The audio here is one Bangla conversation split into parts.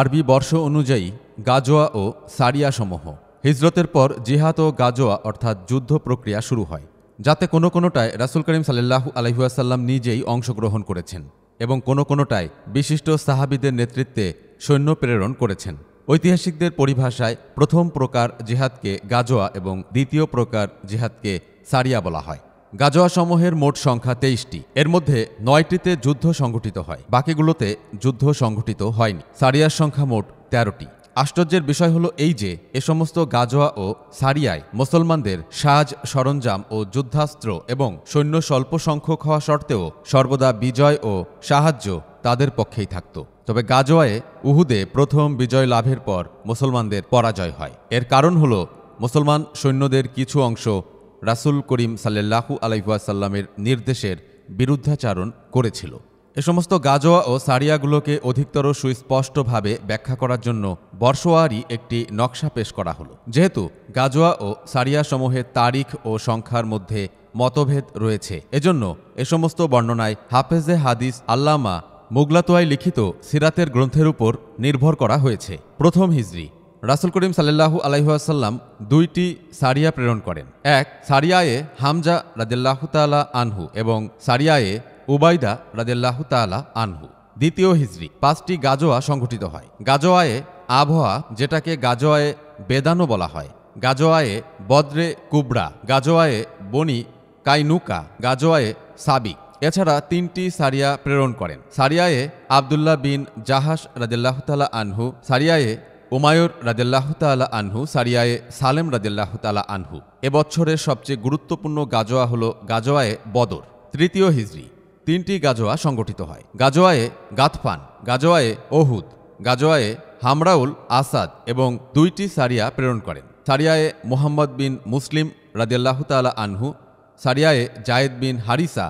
আরবি বর্ষ অনুযায়ী গাজোয়া ও সারিয়া সমূহ হিজরতের পর জিহাদ ও গাজোয়া অর্থাৎ যুদ্ধ প্রক্রিয়া শুরু হয় যাতে কোনো কোনোটায় রাসুল করিম সাল্লাহু আলহিহাসাল্লাম নিজেই অংশগ্রহণ করেছেন এবং কোনো কোনোটায় বিশিষ্ট সাহাবিদের নেতৃত্বে সৈন্য প্রেরণ করেছেন ঐতিহাসিকদের পরিভাষায় প্রথম প্রকার জিহাদকে গাজোয়া এবং দ্বিতীয় প্রকার জিহাদকে সারিয়া বলা হয় গাজোয়াসমূহের মোট সংখ্যা তেইশটি এর মধ্যে নয়টিতে যুদ্ধ সংঘটিত হয় বাকিগুলোতে যুদ্ধ সংঘটিত হয়নি সারিয়ার সংখ্যা মোট তেরোটি আশ্চর্যের বিষয় হলো এই যে এ সমস্ত গাজোয়া ও সারিয়ায় মুসলমানদের সাজ সরঞ্জাম ও যুদ্ধাস্ত্র এবং সৈন্য স্বল্প সংখ্যক হওয়া সত্ত্বেও সর্বদা বিজয় ও সাহায্য তাদের পক্ষেই থাকত তবে গাজোয়ায় উহুদে প্রথম বিজয় লাভের পর মুসলমানদের পরাজয় হয় এর কারণ হল মুসলমান সৈন্যদের কিছু অংশ রাসুল করিম সাল্লাহু আলাইহাসাল্লামের নির্দেশের বিরুদ্ধাচারণ করেছিল এ সমস্ত গাজোয়া ও সারিয়াগুলোকে অধিকতর সুস্পষ্টভাবে ব্যাখ্যা করার জন্য বর্ষোয়ারই একটি নকশা পেশ করা হলো যেহেতু গাজোয়া ও সারিয়াসমূহের তারিখ ও সংখ্যার মধ্যে মতভেদ রয়েছে এজন্য এ সমস্ত বর্ণনায় হাফেজে হাদিস আল্লামা মুগলাতোয়ায় লিখিত সিরাতের গ্রন্থের উপর নির্ভর করা হয়েছে প্রথম হিজরি রাসুল করিম সাল্লাহু আলাইহাসাল্লাম দুইটি সারিয়া প্রেরণ করেন এক সারিয়ায়ে হামজা রাজেল্লাহ তালা আনহু এবং সারিয়ায়ে উবাইদা রাজেল্লাহ তালা আনহু দ্বিতীয় হিজড়ি পাঁচটি গাজোয়া সংঘটিত হয় গাজোয়ায়ে আবহাওয়া যেটাকে গাজোয়ায়ে বেদানো বলা হয় গাজোয়ায়ে বদ্রে কুবরা গাজোয়ায়ে বনি কাইনুকা গাজোয়ায়ে সাবিক এছাড়া তিনটি সারিয়া প্রেরণ করেন সারিয়ায়ে আবদুল্লাহ বিন জাহাস তালা আনহু সারিয়ায়ে রাজেল্লাহ তালা আনহু সারিয়ায়ে সালেম তালা আনহু এবছরের সবচেয়ে গুরুত্বপূর্ণ গাজোয়া হল গাজোয়ায়ে বদর তৃতীয় হিজড়ি তিনটি গাজোয়া সংগঠিত হয় গাজোয়ায়ে গাতফান গাজোয়ায়ে ওহুদ গাজোয়ায়ে হামরাউল আসাদ এবং দুইটি সারিয়া প্রেরণ করেন সারিয়ায়ে মোহাম্মদ বিন মুসলিম তালা আনহু সারিয়ায়ে জায়েদ বিন হারিসা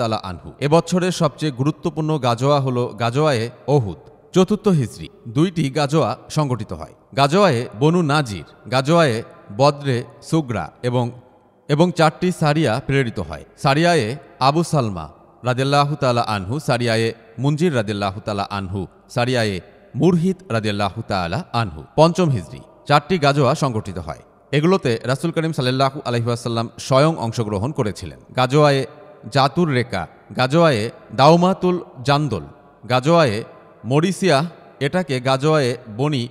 তালা আনহু এবছরের সবচেয়ে গুরুত্বপূর্ণ গাজোয়া হল গাজোয়ায়ে ওহুদ চতুর্থ হিজড়ি দুইটি গাজোয়া সংগঠিত হয় গাজোয়ায়ে বনু নাজির গাজোয়ায়ে বদ্রে সুগ্রা এবং এবং চারটি সারিয়া প্রেরিত হয় সারিয়ায়ে আবু সালমা রাদেল্লাহ তালা আনহু সারিয়ায়ে মুঞ্জির রাদেল্লাহ তালা আনহু সারিয়ায়ে মুরহিত রাজেল্লাহ তালা আনহু পঞ্চম হিজড়ি চারটি গাজোয়া সংগঠিত হয় এগুলোতে রাসুল করিম সাল্লাহু আলহিহাসাল্লাম স্বয়ং অংশগ্রহণ করেছিলেন গাজোয়ায়ে জাতুর রেকা গাজোয়ায়ে দাউমাতুল জান্দোল গাজোয়ায়ে মরিসিয়া এটাকে গাজোয়ায়ে বনি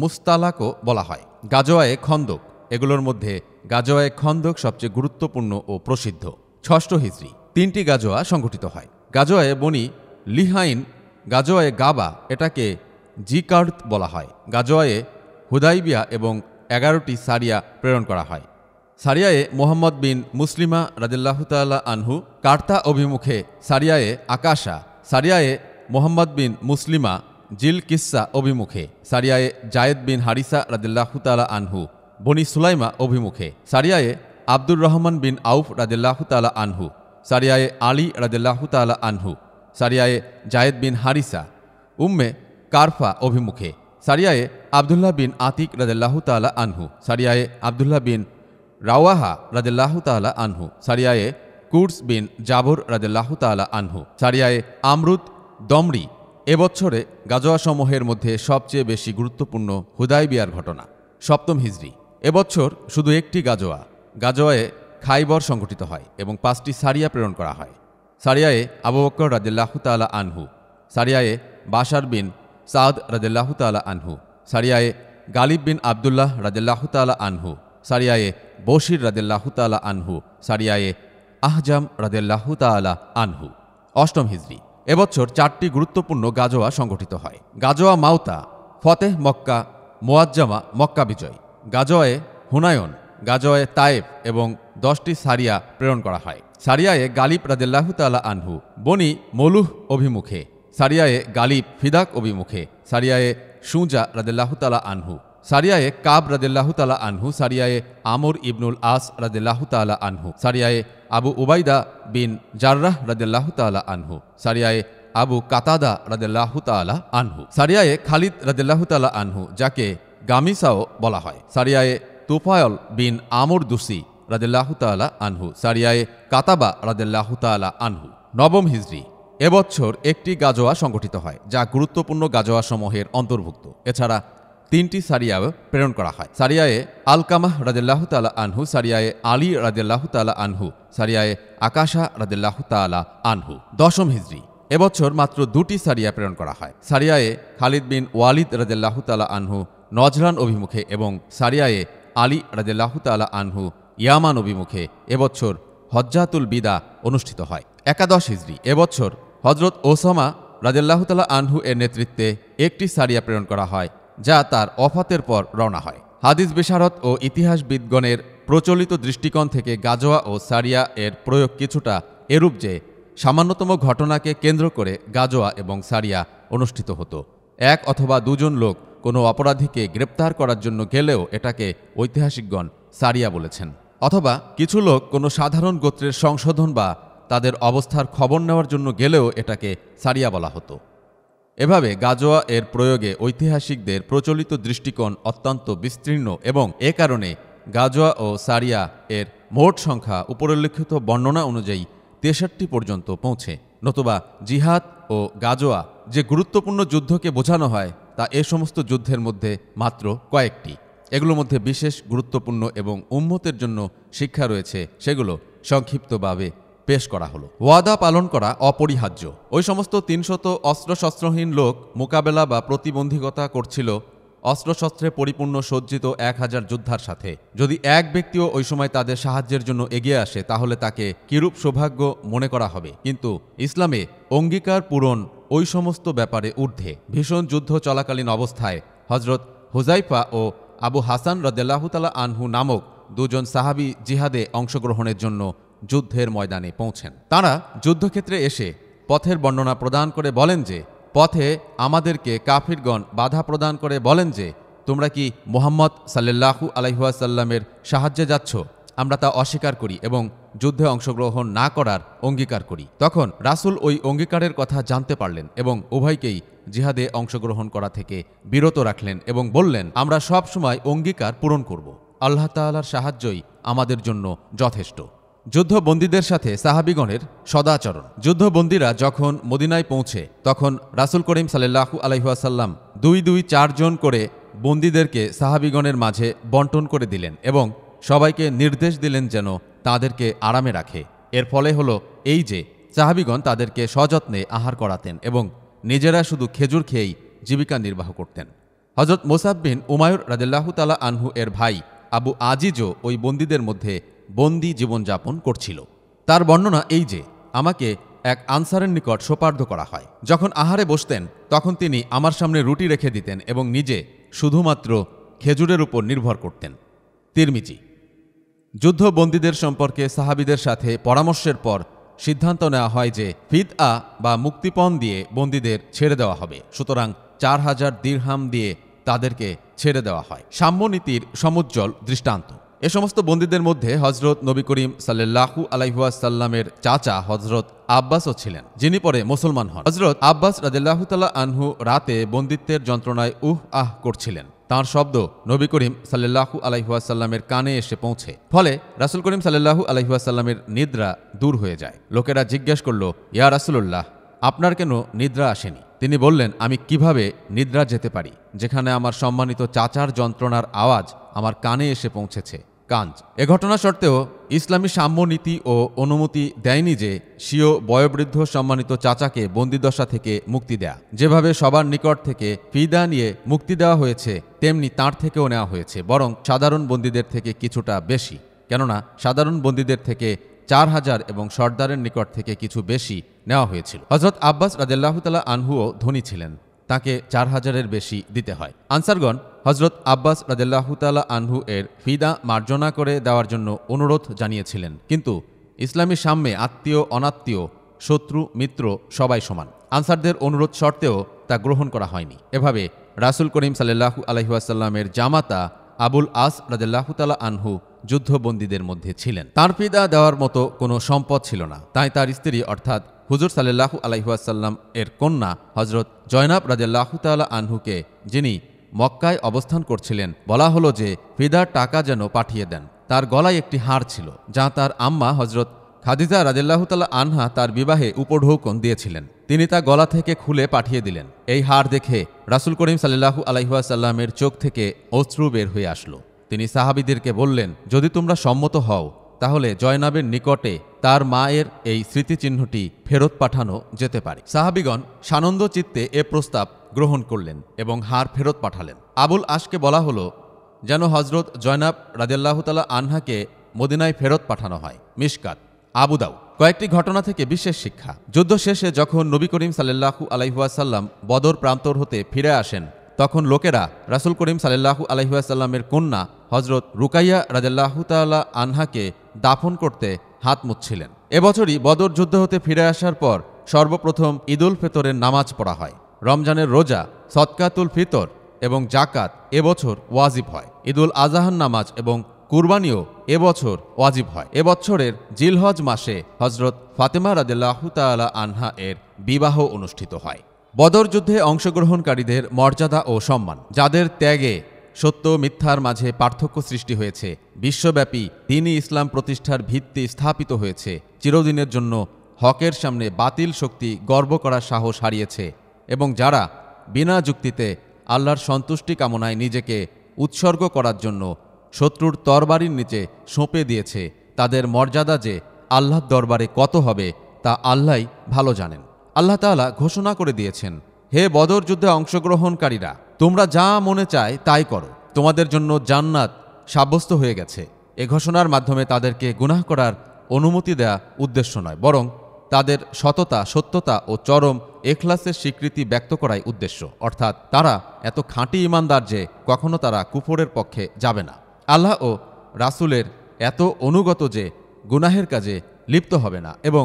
মুস্তালাকও বলা হয় গাজোয়ায়ে খন্দক এগুলোর মধ্যে গাজোয়ায়ে খন্দক সবচেয়ে গুরুত্বপূর্ণ ও প্রসিদ্ধ ষষ্ঠ হিজড়ি তিনটি গাজোয়া সংঘটিত হয় গাজোয়ায়ে বনি লিহাইন গাজোয়ায়ে গাবা এটাকে জিকার্ত বলা হয় গাজোয়ায়ে হুদাইবিয়া এবং এগারোটি সারিয়া প্রেরণ করা হয় সারিয়ায়ে মোহাম্মদ বিন মুসলিমা রাজিল্লাহতাল্লাহ আনহু কার্তা অভিমুখে সারিয়ায়ে আকাশা সারিয়ায়ে মোহাম্মদ বিন মুসলিমা জিল কিসা অভিমুখে সারিয়ায়ে জায়েদ বিন হারিসা রাদিল্লাহতালা আনহু বনি সুলাইমা অভিমুখে সারিয়ায়ে আব্দুর রহমান বিন আউফ রাদিল্লাহতালা আনহু সারিয়ায়ে আলী রাদিল্লাহতালা আনহু সারিয়ায়ে জায়েদ বিন হারিসা উম্মে কারফা অভিমুখে সারিয়ায়ে আবদুল্লাহ বিন আতিক রাজাল্লাহ তালা আনহু সারিয়ায়ে আবদুল্লাহ বিন রাওয়াহা রাজাল্লাহ তালা আনহু সারিয়ায়ে কুর্স বিন জাবর রাজাল্লাহ তালা আনহু সারিয়ায়ে আমরুদ দমরি এবছরে গাজোয়াসমূহের মধ্যে সবচেয়ে বেশি গুরুত্বপূর্ণ হুদাইবিয়ার ঘটনা সপ্তম হিজড়ি এবছর শুধু একটি গাজোয়া গাজোয়ায়ে খাইবর সংগঠিত হয় এবং পাঁচটি সারিয়া প্রেরণ করা হয় সারিয়ায়ে আবু বক্কর রাজেল্লাহু তালা আনহু সারিয়ায়ে বাশার বিন সাদ রাজেল্লাহু তালা আনহু সারিয়ায়ে গালিব বিন আবদুল্লাহ রাজেল্লাহু তালা আনহু সারিয়ায়ে বশির রাজেল্লাহু তালা আনহু সারিয়ায়ে আহজাম রাজেল্লাহু তালা আনহু অষ্টম হিজড়ি এবছর চারটি গুরুত্বপূর্ণ গাজোয়া সংগঠিত হয় গাজোয়া মাউতা ফতেহ মক্কা মোয়াজ্জামা মক্কা বিজয় গাজোয়ে হুনায়ন গাজোয়ে তায়েব এবং দশটি সারিয়া প্রেরণ করা হয় সারিয়ায়ে গালিব রাজেল্লাহ আনহু বনি মলুহ অভিমুখে সারিয়ায়ে গালিব ফিদাক অভিমুখে সারিয়ায়ে সুজা রাজেল্লাহ আনহু সারিয়ায়ে কাব রাদেল্লাহ তালা আনহু সারিয়ায়ে আমর ইবনুল আস রাদেল্লাহ তালা আনহু সারিয়ায়ে আবু উবাইদা বিন জার্রাহ রাদেল্লাহ তালা আনহু সারিয়ায়ে আবু কাতাদা রাদেল্লাহ তালা আনহু সারিয়ায়ে খালিদ রাদেল্লাহ তালা আনহু যাকে গামিসাও বলা হয় সারিয়ায়ে তুফায়ল বিন আমর দুসি রাদেল্লাহ তালা আনহু সারিয়ায়ে কাতাবা রাদেল্লাহ তালা আনহু নবম হিজড়ি এবছর একটি গাজোয়া সংগঠিত হয় যা গুরুত্বপূর্ণ গাজোয়াসমূহের অন্তর্ভুক্ত এছাড়া তিনটি সারিয়াও প্রেরণ করা হয় সারিয়ায়ে আলকামাহ রাজেল্লাহ তালা আনহু সারিয়ায়ে আলী রাজেল্লাহ তালা আনহু সারিয়ায়ে আকাশা রাজেল্লাহ তালা আনহু দশম হিজড়ি এবছর মাত্র দুটি সারিয়া প্রেরণ করা হয় সারিয়ায়ে খালিদ বিন ওয়ালিদ রাজেল্লাহ তালা আনহু নজরান অভিমুখে এবং সারিয়ায়ে আলী রাজেল্লাহ তালা আনহু ইয়ামান অভিমুখে এবছর হজ্জাতুল বিদা অনুষ্ঠিত হয় একাদশ হিজড়ি এবছর হজরত ওসামা তালা আনহু এর নেতৃত্বে একটি সারিয়া প্রেরণ করা হয় যা তার অফাতের পর রওনা হয় হাদিস বিশারত ও ইতিহাসবিদগণের প্রচলিত দৃষ্টিকোণ থেকে গাজোয়া ও সারিয়া এর প্রয়োগ কিছুটা এরূপ যে সামান্যতম ঘটনাকে কেন্দ্র করে গাজোয়া এবং সারিয়া অনুষ্ঠিত হতো এক অথবা দুজন লোক কোনো অপরাধীকে গ্রেপ্তার করার জন্য গেলেও এটাকে ঐতিহাসিকগণ সারিয়া বলেছেন অথবা কিছু লোক কোনো সাধারণ গোত্রের সংশোধন বা তাদের অবস্থার খবর নেওয়ার জন্য গেলেও এটাকে সারিয়া বলা হতো এভাবে গাজোয়া এর প্রয়োগে ঐতিহাসিকদের প্রচলিত দৃষ্টিকোণ অত্যন্ত বিস্তীর্ণ এবং এ কারণে গাজোয়া ও সারিয়া এর মোট সংখ্যা উপরোল্লেখিত বর্ণনা অনুযায়ী তেষট্টি পর্যন্ত পৌঁছে নতুবা জিহাদ ও গাজোয়া যে গুরুত্বপূর্ণ যুদ্ধকে বোঝানো হয় তা এ সমস্ত যুদ্ধের মধ্যে মাত্র কয়েকটি এগুলোর মধ্যে বিশেষ গুরুত্বপূর্ণ এবং উন্মতের জন্য শিক্ষা রয়েছে সেগুলো সংক্ষিপ্তভাবে পেশ করা হলো ওয়াদা পালন করা অপরিহার্য ওই সমস্ত তিনশত অস্ত্রশস্ত্রহীন লোক মোকাবেলা বা প্রতিবন্ধকতা করছিল অস্ত্রশস্ত্রে পরিপূর্ণ সজ্জিত এক হাজার যোদ্ধার সাথে যদি এক ব্যক্তিও ওই সময় তাদের সাহায্যের জন্য এগিয়ে আসে তাহলে তাকে কিরূপ সৌভাগ্য মনে করা হবে কিন্তু ইসলামে অঙ্গীকার পূরণ ওই সমস্ত ব্যাপারে ঊর্ধ্বে ভীষণ যুদ্ধ চলাকালীন অবস্থায় হজরত হুজাইফা ও আবু হাসান রদেলাহতালা আনহু নামক দুজন সাহাবি জিহাদে অংশগ্রহণের জন্য যুদ্ধের ময়দানে পৌঁছেন তারা যুদ্ধক্ষেত্রে এসে পথের বর্ণনা প্রদান করে বলেন যে পথে আমাদেরকে কাফিরগণ বাধা প্রদান করে বলেন যে তোমরা কি মোহাম্মদ সাল্লাহু আলহিহাসাল্লামের সাহায্যে যাচ্ছ আমরা তা অস্বীকার করি এবং যুদ্ধে অংশগ্রহণ না করার অঙ্গীকার করি তখন রাসুল ওই অঙ্গীকারের কথা জানতে পারলেন এবং উভয়কেই জিহাদে অংশগ্রহণ করা থেকে বিরত রাখলেন এবং বললেন আমরা সব সময় অঙ্গীকার পূরণ করব আল্লাহ তাল্লার সাহায্যই আমাদের জন্য যথেষ্ট যুদ্ধবন্দীদের সাথে সাহাবিগণের সদাচরণ যুদ্ধবন্দীরা যখন মদিনায় পৌঁছে তখন রাসুল করিম সাল্লাহু আলহাসাল্লাম দুই দুই চারজন করে বন্দীদেরকে সাহাবিগণের মাঝে বন্টন করে দিলেন এবং সবাইকে নির্দেশ দিলেন যেন তাদেরকে আরামে রাখে এর ফলে হলো এই যে সাহাবিগণ তাদেরকে সযত্নে আহার করাতেন এবং নিজেরা শুধু খেজুর খেয়েই জীবিকা নির্বাহ করতেন হজরত মোসাব্বিন উমায়ুর তালা আনহু এর ভাই আবু আজিজও ওই বন্দীদের মধ্যে বন্দি জীবনযাপন করছিল তার বর্ণনা এই যে আমাকে এক আনসারের নিকট সোপার্ধ করা হয় যখন আহারে বসতেন তখন তিনি আমার সামনে রুটি রেখে দিতেন এবং নিজে শুধুমাত্র খেজুরের উপর নির্ভর করতেন তিরমিজি যুদ্ধবন্দীদের সম্পর্কে সাহাবিদের সাথে পরামর্শের পর সিদ্ধান্ত নেওয়া হয় যে ফিদ আ বা মুক্তিপণ দিয়ে বন্দীদের ছেড়ে দেওয়া হবে সুতরাং চার হাজার দীর্হাম দিয়ে তাদেরকে ছেড়ে দেওয়া হয় সাম্যনীতির সমুজ্জ্বল দৃষ্টান্ত এ সমস্ত বন্দীদের মধ্যে হজরত নবী করিম সাল্লাহু আলাইহুয়াসাল্লামের চাচা হজরত আব্বাসও ছিলেন যিনি পরে মুসলমান হন হজরত আব্বাস রাজাল্লাহতাল্লাহ আনহু রাতে বন্দিত্বের যন্ত্রণায় উহ আহ করছিলেন তাঁর শব্দ নবী করিম সাল্লাহু আলাইহুয়াসাল্লামের কানে এসে পৌঁছে ফলে রাসুল করিম সাল্লাহু আলাইহুয়াসাল্লামের নিদ্রা দূর হয়ে যায় লোকেরা জিজ্ঞেস করল ইয়া রাসুল্লাহ আপনার কেন নিদ্রা আসেনি তিনি বললেন আমি কিভাবে নিদ্রা যেতে পারি যেখানে আমার সম্মানিত চাচার যন্ত্রণার আওয়াজ আমার কানে এসে পৌঁছেছে কাঞ্জ এ ঘটনা সত্ত্বেও ইসলামী সাম্য নীতি ও অনুমতি দেয়নি যে স্বীয় বয়োবৃদ্ধ সম্মানিত চাচাকে বন্দিদশা থেকে মুক্তি দেয়া যেভাবে সবার নিকট থেকে ফিদা নিয়ে মুক্তি দেওয়া হয়েছে তেমনি তাঁর থেকেও নেওয়া হয়েছে বরং সাধারণ বন্দীদের থেকে কিছুটা বেশি কেননা সাধারণ বন্দীদের থেকে চার হাজার এবং সর্দারের নিকট থেকে কিছু বেশি নেওয়া হয়েছিল হজরত আব্বাস রাজাল্লাহতালা আনহুও ধনী ছিলেন তাকে চার হাজারের বেশি দিতে হয় আনসারগণ হজরত আব্বাস রাজাল্লাহতালা আনহু এর ফিদা মার্জনা করে দেওয়ার জন্য অনুরোধ জানিয়েছিলেন কিন্তু ইসলামী সাম্যে আত্মীয় অনাত্মীয় শত্রু মিত্র সবাই সমান আনসারদের অনুরোধ শর্তেও তা গ্রহণ করা হয়নি এভাবে রাসুল করিম সাল্লাহু আলহিহাসাল্লামের জামাতা আবুল আস রাজাল্লাহতালা আনহু যুদ্ধবন্দীদের মধ্যে ছিলেন তার ফিদা দেওয়ার মতো কোনো সম্পদ ছিল না তাই তার স্ত্রী অর্থাৎ হুজুর সাল্লাহু আলাইহাসাল্লাম এর কন্যা হজরত জয়নাব রাজাল্লাহু তাল্লাহ আনহুকে যিনি মক্কায় অবস্থান করছিলেন বলা হলো যে ফিদার টাকা যেন পাঠিয়ে দেন তার গলায় একটি হাড় ছিল যা তার আম্মা হজরত খাদিজা রাজেল্লাহতালা আনহা তার বিবাহে উপঢৌকন দিয়েছিলেন তিনি তা গলা থেকে খুলে পাঠিয়ে দিলেন এই হার দেখে রাসুল করিম সাল্লাহু আলাইহাসাল্লামের চোখ থেকে অশ্রু বের হয়ে আসলো তিনি সাহাবিদেরকে বললেন যদি তোমরা সম্মত হও তাহলে জয়নাবের নিকটে তার মায়ের এই স্মৃতিচিহ্নটি ফেরত পাঠানো যেতে পারে সাহাবিগণ সানন্দ চিত্তে এ প্রস্তাব গ্রহণ করলেন এবং হার ফেরত পাঠালেন আবুল আশকে বলা হলো যেন হজরত জয়নাব রাজাল্লাহতালা আনহাকে মদিনায় ফেরত পাঠানো হয় মিসকাত আবুদাউ কয়েকটি ঘটনা থেকে বিশেষ শিক্ষা যুদ্ধ শেষে যখন নবী করিম সাল্লাহু আলাইহুয়াসাল্লাম বদর প্রান্তর হতে ফিরে আসেন তখন লোকেরা রাসুল করিম সাল্লাহু আলহিহাসাল্লামের কন্যা হজরত রুকাইয়া রাজাল্লাহু তাল্লাহ আনহাকে দাফন করতে হাত মুচ্ছিলেন এবছরই বদর যুদ্ধ হতে ফিরে আসার পর সর্বপ্রথম ঈদুল ফিতরের নামাজ পড়া হয় রমজানের রোজা সৎকাতুল ফিতর এবং জাকাত এবছর ওয়াজিব হয় ঈদুল আজাহান নামাজ এবং কুরবানিও এবছর ওয়াজিব হয় এবছরের জিলহজ মাসে হজরত ফাতেমা রাজেলাহ তাল্লাহ আনহা এর বিবাহ অনুষ্ঠিত হয় বদর যুদ্ধে অংশগ্রহণকারীদের মর্যাদা ও সম্মান যাদের ত্যাগে সত্য মিথ্যার মাঝে পার্থক্য সৃষ্টি হয়েছে বিশ্বব্যাপী দিনই ইসলাম প্রতিষ্ঠার ভিত্তি স্থাপিত হয়েছে চিরদিনের জন্য হকের সামনে বাতিল শক্তি গর্ব করার সাহস হারিয়েছে এবং যারা বিনা যুক্তিতে আল্লাহর সন্তুষ্টি কামনায় নিজেকে উৎসর্গ করার জন্য শত্রুর তরবারির নিচে সঁপে দিয়েছে তাদের মর্যাদা যে আল্লাহর দরবারে কত হবে তা আল্লাহ ভালো জানেন আল্লাহ তালা ঘোষণা করে দিয়েছেন হে বদর যুদ্ধে অংশগ্রহণকারীরা তোমরা যা মনে চায় তাই করো তোমাদের জন্য জান্নাত সাব্যস্ত হয়ে গেছে এ ঘোষণার মাধ্যমে তাদেরকে গুনাহ করার অনুমতি দেয়া উদ্দেশ্য নয় বরং তাদের সততা সত্যতা ও চরম এখলাসের স্বীকৃতি ব্যক্ত করাই উদ্দেশ্য অর্থাৎ তারা এত খাঁটি ইমানদার যে কখনো তারা কুফরের পক্ষে যাবে না আল্লাহ ও রাসুলের এত অনুগত যে গুনাহের কাজে লিপ্ত হবে না এবং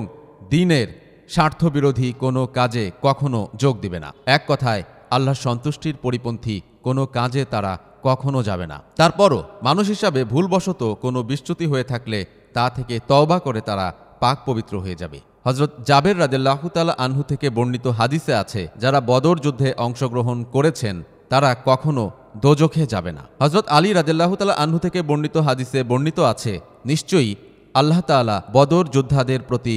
দিনের স্বার্থবিরোধী কোনো কাজে কখনো যোগ দিবে না এক কথায় আল্লাহ সন্তুষ্টির পরিপন্থী কোনো কাজে তারা কখনো যাবে না তারপরও মানুষ হিসাবে ভুলবশত কোনো বিচ্যুতি হয়ে থাকলে তা থেকে তওবা করে তারা পাক পবিত্র হয়ে যাবে হজরত জাবের রাজেল্লাহতাল আনহু থেকে বর্ণিত হাদিসে আছে যারা বদর যুদ্ধে অংশগ্রহণ করেছেন তারা কখনো দোজখে যাবে না হজরত আলী রাজেল্লাহতালা আনহু থেকে বর্ণিত হাদিসে বর্ণিত আছে নিশ্চয়ই আল্লাহ তালা বদর যোদ্ধাদের প্রতি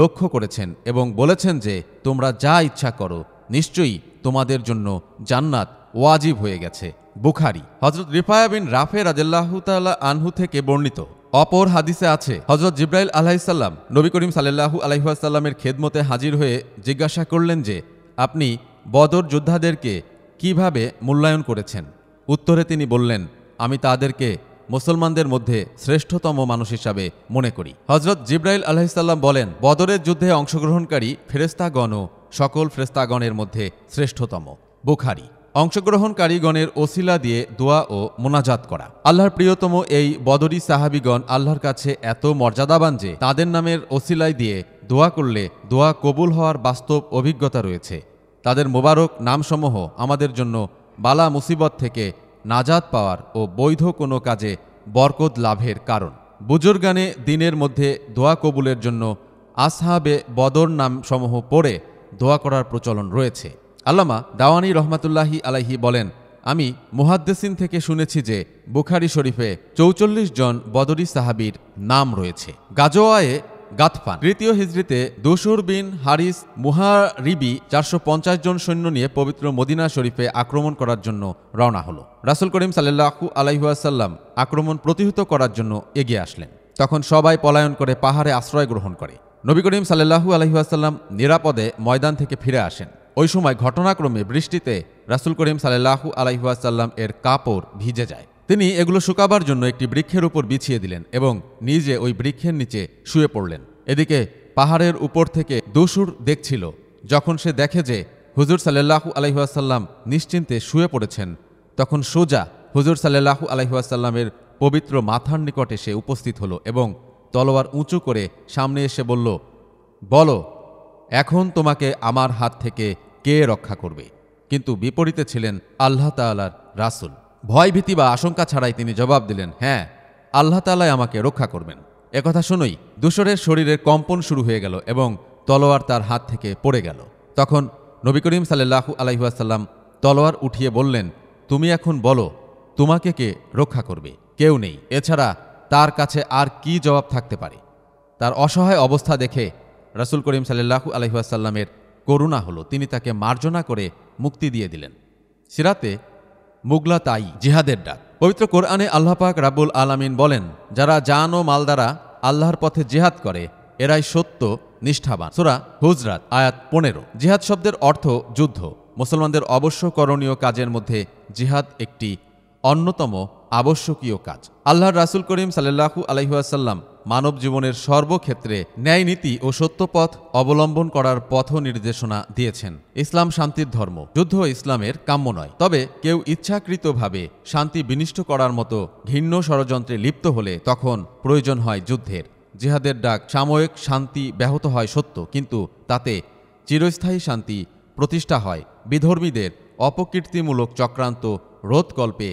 লক্ষ্য করেছেন এবং বলেছেন যে তোমরা যা ইচ্ছা করো নিশ্চয়ই তোমাদের জন্য জান্নাত ওয়াজিব হয়ে গেছে বুখারি হজরত রিফায়া বিন রাফে রাজেল্লাহতাল্লাহ আনহু থেকে বর্ণিত অপর হাদিসে আছে হজরত জিব্রাইল আলাহিসাল্লাম নবী করিম সাল্লাহু আলহিহাসাল্লামের খেদমতে হাজির হয়ে জিজ্ঞাসা করলেন যে আপনি বদর যোদ্ধাদেরকে কিভাবে মূল্যায়ন করেছেন উত্তরে তিনি বললেন আমি তাদেরকে মুসলমানদের মধ্যে শ্রেষ্ঠতম মানুষ হিসাবে মনে করি হজরত জিব্রাইল আলাহিসাল্লাম বলেন বদরের যুদ্ধে অংশগ্রহণকারী ফেরেস্তাগণও সকল ফ্রেস্তাগণের মধ্যে শ্রেষ্ঠতম বুখারি অংশগ্রহণকারীগণের ওসিলা দিয়ে দোয়া ও মোনাজাত করা আল্লাহর প্রিয়তম এই বদরি সাহাবিগণ আল্লাহর কাছে এত মর্যাদাবান যে তাদের নামের ওসিলাই দিয়ে দোয়া করলে দোয়া কবুল হওয়ার বাস্তব অভিজ্ঞতা রয়েছে তাদের মোবারক নামসমূহ আমাদের জন্য বালা মুসিবত থেকে নাজাদ পাওয়ার ও বৈধ কোনো কাজে বরকত লাভের কারণ বুজুর্গানে দিনের মধ্যে দোয়া কবুলের জন্য আসহাবে বদর নাম সমূহ পড়ে দোয়া করার প্রচলন রয়েছে আল্লামা দাওয়ানি রহমাতুল্লাহি আলাহি বলেন আমি মুহাদ্দেসিন থেকে শুনেছি যে বুখারি শরীফে চৌচল্লিশ জন বদরি সাহাবির নাম রয়েছে গাজোয়ায়ে গাতফান তৃতীয় হিজড়িতে দুসুর বিন হারিস মুহারিবি চারশো জন সৈন্য নিয়ে পবিত্র মদিনা শরীফে আক্রমণ করার জন্য রওনা হল রাসুল করিম সাল্লাহু আলাইহাসাল্লাম আক্রমণ প্রতিহত করার জন্য এগিয়ে আসলেন তখন সবাই পলায়ন করে পাহাড়ে আশ্রয় গ্রহণ করে নবী করিম সাল্লাহু আলহিহাসাল্লাম নিরাপদে ময়দান থেকে ফিরে আসেন ওই সময় ঘটনাক্রমে বৃষ্টিতে রাসুল করিম সাল্লাহু আলাইহাসাল্লাম এর কাপড় ভিজে যায় তিনি এগুলো শুকাবার জন্য একটি বৃক্ষের উপর বিছিয়ে দিলেন এবং নিজে ওই বৃক্ষের নিচে শুয়ে পড়লেন এদিকে পাহাড়ের উপর থেকে দোসুর দেখছিল যখন সে দেখে যে হুজুর সাল্লাহু আলহিহাসাল্লাম নিশ্চিন্তে শুয়ে পড়েছেন তখন সোজা হুজুর সাল্লাহু আলহিহাসাল্লামের পবিত্র মাথার নিকটে সে উপস্থিত হলো এবং তলোয়ার উঁচু করে সামনে এসে বলল বলো এখন তোমাকে আমার হাত থেকে কে রক্ষা করবে কিন্তু বিপরীতে ছিলেন আল্লাহ তালার রাসুল ভয়ভীতি বা আশঙ্কা ছাড়াই তিনি জবাব দিলেন হ্যাঁ আল্লাহ তালাই আমাকে রক্ষা করবেন একথা শুনেই দুশরের শরীরের কম্পন শুরু হয়ে গেল এবং তলোয়ার তার হাত থেকে পড়ে গেল তখন নবী করিম সাল্লাহু আলাইহাসাল্লাম তলোয়ার উঠিয়ে বললেন তুমি এখন বলো তোমাকে কে রক্ষা করবে কেউ নেই এছাড়া তার কাছে আর কি জবাব থাকতে পারে তার অসহায় অবস্থা দেখে রাসুল করিম সাল্লাহু আলহিহাসাল্লামের করুণা হলো তিনি তাকে মার্জনা করে মুক্তি দিয়ে দিলেন সিরাতে মুগলা তাই জিহাদের ডাক পবিত্র কোরআনে আল্লাপাক রাবুল আলামিন বলেন যারা জান ও মাল দ্বারা আল্লাহর পথে জেহাদ করে এরাই সত্য নিষ্ঠাবান সোরা হুজরাত আয়াত পনেরো জিহাদ শব্দের অর্থ যুদ্ধ মুসলমানদের অবশ্য করণীয় কাজের মধ্যে জিহাদ একটি অন্যতম আবশ্যকীয় কাজ আল্লাহর রাসুল করিম সাল্লাহু আলহিহাসাল্লাম মানব জীবনের সর্বক্ষেত্রে ন্যায় নীতি ও সত্যপথ অবলম্বন করার পথ নির্দেশনা দিয়েছেন ইসলাম শান্তির ধর্ম যুদ্ধ ইসলামের কাম্য নয় তবে কেউ ইচ্ছাকৃতভাবে শান্তি বিনিষ্ট করার মতো ঘিন্ন ষড়যন্ত্রে লিপ্ত হলে তখন প্রয়োজন হয় যুদ্ধের জিহাদের ডাক সাময়িক শান্তি ব্যাহত হয় সত্য কিন্তু তাতে চিরস্থায়ী শান্তি প্রতিষ্ঠা হয় বিধর্মীদের অপকীর্তিমূলক চক্রান্ত রোধকল্পে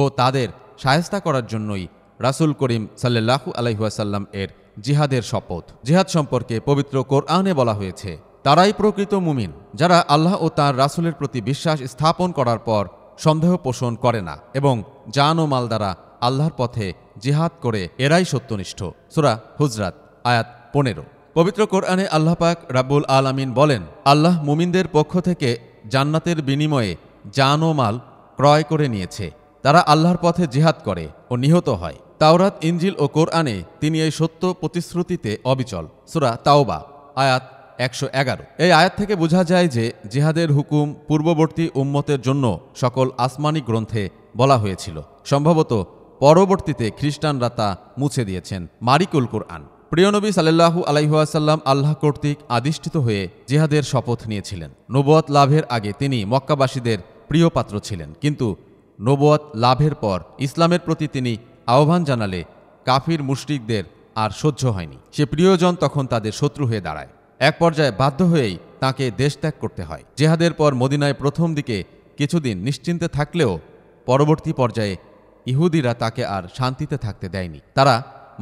ও তাদের সায়স্তা করার জন্যই রাসুল করিম সাল্লাহু আলহিহাসাল্লাম এর জিহাদের শপথ জিহাদ সম্পর্কে পবিত্র কোরআনে বলা হয়েছে তারাই প্রকৃত মুমিন যারা আল্লাহ ও তার রাসুলের প্রতি বিশ্বাস স্থাপন করার পর সন্দেহ পোষণ করে না এবং জান ও মাল দ্বারা আল্লাহর পথে জিহাদ করে এরাই সত্যনিষ্ঠ সুরা হুজরাত আয়াত পনেরো পবিত্র কোরআনে আল্লাহ পাক আল আলামিন বলেন আল্লাহ মুমিনদের পক্ষ থেকে জান্নাতের বিনিময়ে জান ও মাল ক্রয় করে নিয়েছে তারা আল্লাহর পথে জিহাদ করে ও নিহত হয় তাওরাত ইঞ্জিল ও কোরআনে তিনি এই সত্য প্রতিশ্রুতিতে অবিচল সুরা তাওবা আয়াত একশো এগারো এই আয়াত থেকে বোঝা যায় যে জিহাদের হুকুম পূর্ববর্তী উম্মতের জন্য সকল আসমানি গ্রন্থে বলা হয়েছিল সম্ভবত পরবর্তীতে খ্রিস্টানরা তা মুছে দিয়েছেন মারিকুল কোরআন প্রিয়নবী সাল্লু আলাইহাসাল্লাম আল্লাহ কর্তৃক আদিষ্ঠিত হয়ে জিহাদের শপথ নিয়েছিলেন নবত লাভের আগে তিনি মক্কাবাসীদের প্রিয় পাত্র ছিলেন কিন্তু নবুয়ত লাভের পর ইসলামের প্রতি তিনি আহ্বান জানালে কাফির মুশরিকদের আর সহ্য হয়নি সে প্রিয়জন তখন তাদের শত্রু হয়ে দাঁড়ায় এক পর্যায়ে বাধ্য হয়েই তাকে দেশ ত্যাগ করতে হয় জেহাদের পর মদিনায় প্রথম দিকে কিছুদিন নিশ্চিন্তে থাকলেও পরবর্তী পর্যায়ে ইহুদিরা তাকে আর শান্তিতে থাকতে দেয়নি তারা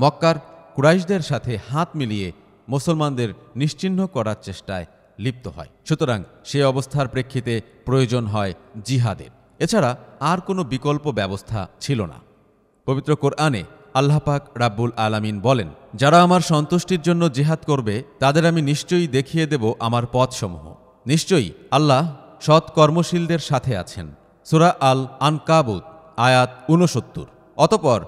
মক্কার কুরাইশদের সাথে হাত মিলিয়ে মুসলমানদের নিশ্চিহ্ন করার চেষ্টায় লিপ্ত হয় সুতরাং সে অবস্থার প্রেক্ষিতে প্রয়োজন হয় জিহাদের এছাড়া আর কোনো বিকল্প ব্যবস্থা ছিল না পবিত্র কোরআনে আল্লাপাক রাব্বুল আলামিন বলেন যারা আমার সন্তুষ্টির জন্য জিহাদ করবে তাদের আমি নিশ্চয়ই দেখিয়ে দেব আমার পথসমূহ নিশ্চয়ই আল্লাহ সৎ কর্মশীলদের সাথে আছেন সুরা আল আনকাবুত আয়াত ঊনসত্তর অতপর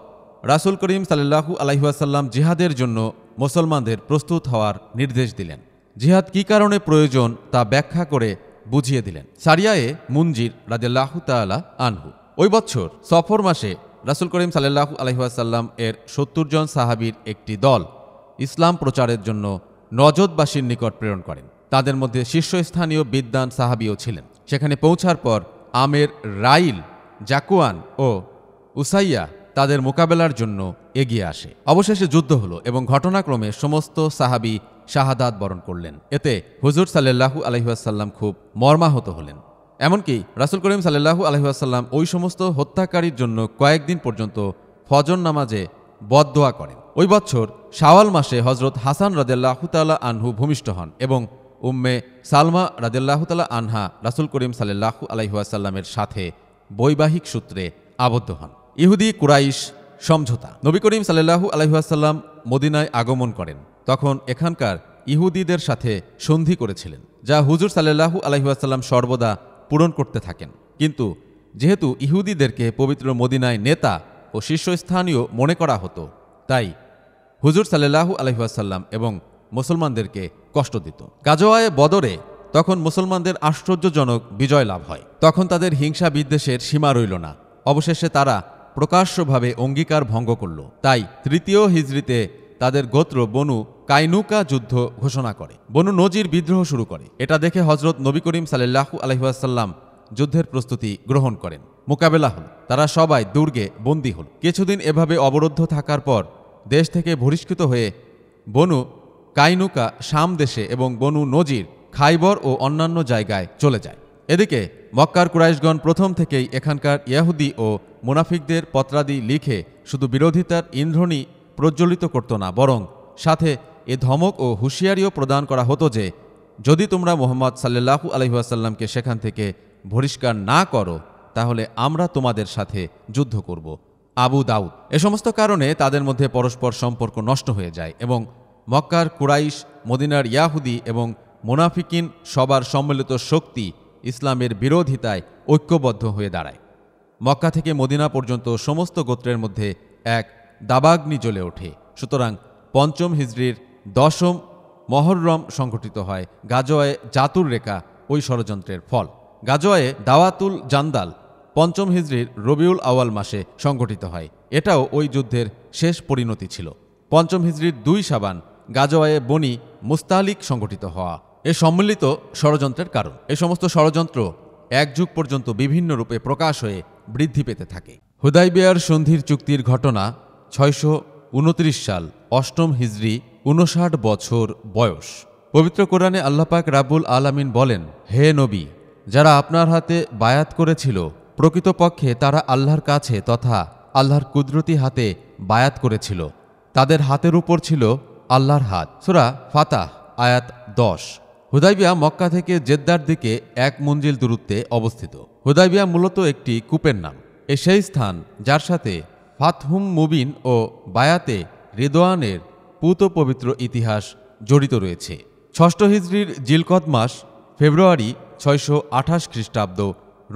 রাসুল করিম সাল্লাহু আলহিহাসাল্লাম জিহাদের জন্য মুসলমানদের প্রস্তুত হওয়ার নির্দেশ দিলেন জিহাদ কি কারণে প্রয়োজন তা ব্যাখ্যা করে বুঝিয়ে দিলেন সারিয়ায়ে মুঞ্জির রাজেল্লাহ তালা আনহু ওই বছর সফর মাসে রাসুল করিম সাল্লাহু আলহিহাসাল্লাম এর সত্তর জন সাহাবির একটি দল ইসলাম প্রচারের জন্য নজদবাসীর নিকট প্রেরণ করেন তাদের মধ্যে শীর্ষস্থানীয় বিদ্যান সাহাবিও ছিলেন সেখানে পৌঁছার পর আমের রাইল জাকুয়ান ও উসাইয়া তাদের মোকাবেলার জন্য এগিয়ে আসে অবশেষে যুদ্ধ হলো এবং ঘটনাক্রমে সমস্ত সাহাবি শাহাদাত বরণ করলেন এতে হুজুর সাল্লাহু আলহিহাসাল্লাম খুব মর্মাহত হলেন এমনকি রাসুল করিম সাল্লাহু আলহিহাসাল্লাম ওই সমস্ত হত্যাকারীর জন্য কয়েকদিন পর্যন্ত ফজর নামাজে বদদোয়া করেন ওই বছর শাওয়াল মাসে হজরত হাসান রাদেল্লাহু তাল্লাহ আনহু ভূমিষ্ঠ হন এবং উম্মে সালমা রাদেল্লাহু তাল্লাহ আনহা রাসুল করিম সাল্লাহু আলহিহাসাল্লামের সাথে বৈবাহিক সূত্রে আবদ্ধ হন ইহুদি কুরাইশ সমঝোতা নবী করিম সাল্লাহু আলহিহাসাল্লাম মদিনায় আগমন করেন তখন এখানকার ইহুদিদের সাথে সন্ধি করেছিলেন যা হুজুর সাল্লাহু আলহিহাসাল্লাম সর্বদা পূরণ করতে থাকেন কিন্তু যেহেতু ইহুদিদেরকে পবিত্র মদিনায় নেতা ও শীর্ষস্থানীয় মনে করা হতো তাই হুজুর সাল্লাহু আলহিহাসাল্লাম এবং মুসলমানদেরকে কষ্ট দিত কাজোয়ায়ে বদরে তখন মুসলমানদের আশ্চর্যজনক বিজয় লাভ হয় তখন তাদের হিংসা বিদ্বেষের সীমা রইল না অবশেষে তারা প্রকাশ্যভাবে অঙ্গীকার ভঙ্গ করল তাই তৃতীয় হিজড়িতে তাদের গোত্র বনু কাইনুকা যুদ্ধ ঘোষণা করে বনু নজির বিদ্রোহ শুরু করে এটা দেখে হজরত নবী করিম সাল্লাহু আলহিহাসাল্লাম যুদ্ধের প্রস্তুতি গ্রহণ করেন মোকাবেলা হল তারা সবাই দুর্গে বন্দী হল কিছুদিন এভাবে অবরুদ্ধ থাকার পর দেশ থেকে বহিষ্কৃত হয়ে বনু কাইনুকা শাম দেশে এবং বনু নজির খাইবর ও অন্যান্য জায়গায় চলে যায় এদিকে মক্কার কুরাইশগণ প্রথম থেকেই এখানকার ইয়াহুদি ও মুনাফিকদের পত্রাদি লিখে শুধু বিরোধিতার ইন্দ্রণী প্রজ্বলিত করত না বরং সাথে এ ধমক ও হুঁশিয়ারিও প্রদান করা হতো যে যদি তোমরা মোহাম্মদ সাল্লু আলহিহাসাল্লামকে সেখান থেকে বহিষ্কার না করো তাহলে আমরা তোমাদের সাথে যুদ্ধ করব আবু দাউদ এ সমস্ত কারণে তাদের মধ্যে পরস্পর সম্পর্ক নষ্ট হয়ে যায় এবং মক্কার কুরাইশ মদিনার ইয়াহুদি এবং মোনাফিকিন সবার সম্মিলিত শক্তি ইসলামের বিরোধিতায় ঐক্যবদ্ধ হয়ে দাঁড়ায় মক্কা থেকে মদিনা পর্যন্ত সমস্ত গোত্রের মধ্যে এক দাবাগ্নি জ্বলে ওঠে সুতরাং পঞ্চম হিজড়ির দশম মহররম সংঘটিত হয় গাজোয়ে জাতুর রেখা ওই ষড়যন্ত্রের ফল গাজোয়ে দাওয়াতুল জান্দাল পঞ্চম হিজড়ির রবিউল আওয়াল মাসে সংঘটিত হয় এটাও ওই যুদ্ধের শেষ পরিণতি ছিল পঞ্চম হিজড়ির দুই সাবান গাজোয়ে বনি মুস্তালিক সংঘটিত হওয়া এ সম্মিলিত ষড়যন্ত্রের কারণ এ সমস্ত ষড়যন্ত্র এক যুগ পর্যন্ত বিভিন্ন রূপে প্রকাশ হয়ে বৃদ্ধি পেতে থাকে হুদাইবিয়ার সন্ধির চুক্তির ঘটনা ছয়শো সাল অষ্টম হিজড়ি উনষাট বছর বয়স পবিত্র কোরআনে আল্লাপাক রাবুল আলামিন বলেন হে নবী যারা আপনার হাতে বায়াত করেছিল প্রকৃতপক্ষে তারা আল্লাহর কাছে তথা আল্লাহর কুদরতি হাতে বায়াত করেছিল তাদের হাতের উপর ছিল আল্লাহর হাত সুরা ফাতাহ আয়াত দশ হুদাইবিয়া মক্কা থেকে জেদ্দার দিকে এক মঞ্জিল দূরত্বে অবস্থিত হুদাইবিয়া মূলত একটি কূপের নাম এ সেই স্থান যার সাথে ফাতহুম মুবিন ও বায়াতে রিদোয়ানের পুত পবিত্র ইতিহাস জড়িত রয়েছে ষষ্ঠ হিজড়ির জিলকত মাস ফেব্রুয়ারি ছয়শো আঠাশ খ্রিস্টাব্দ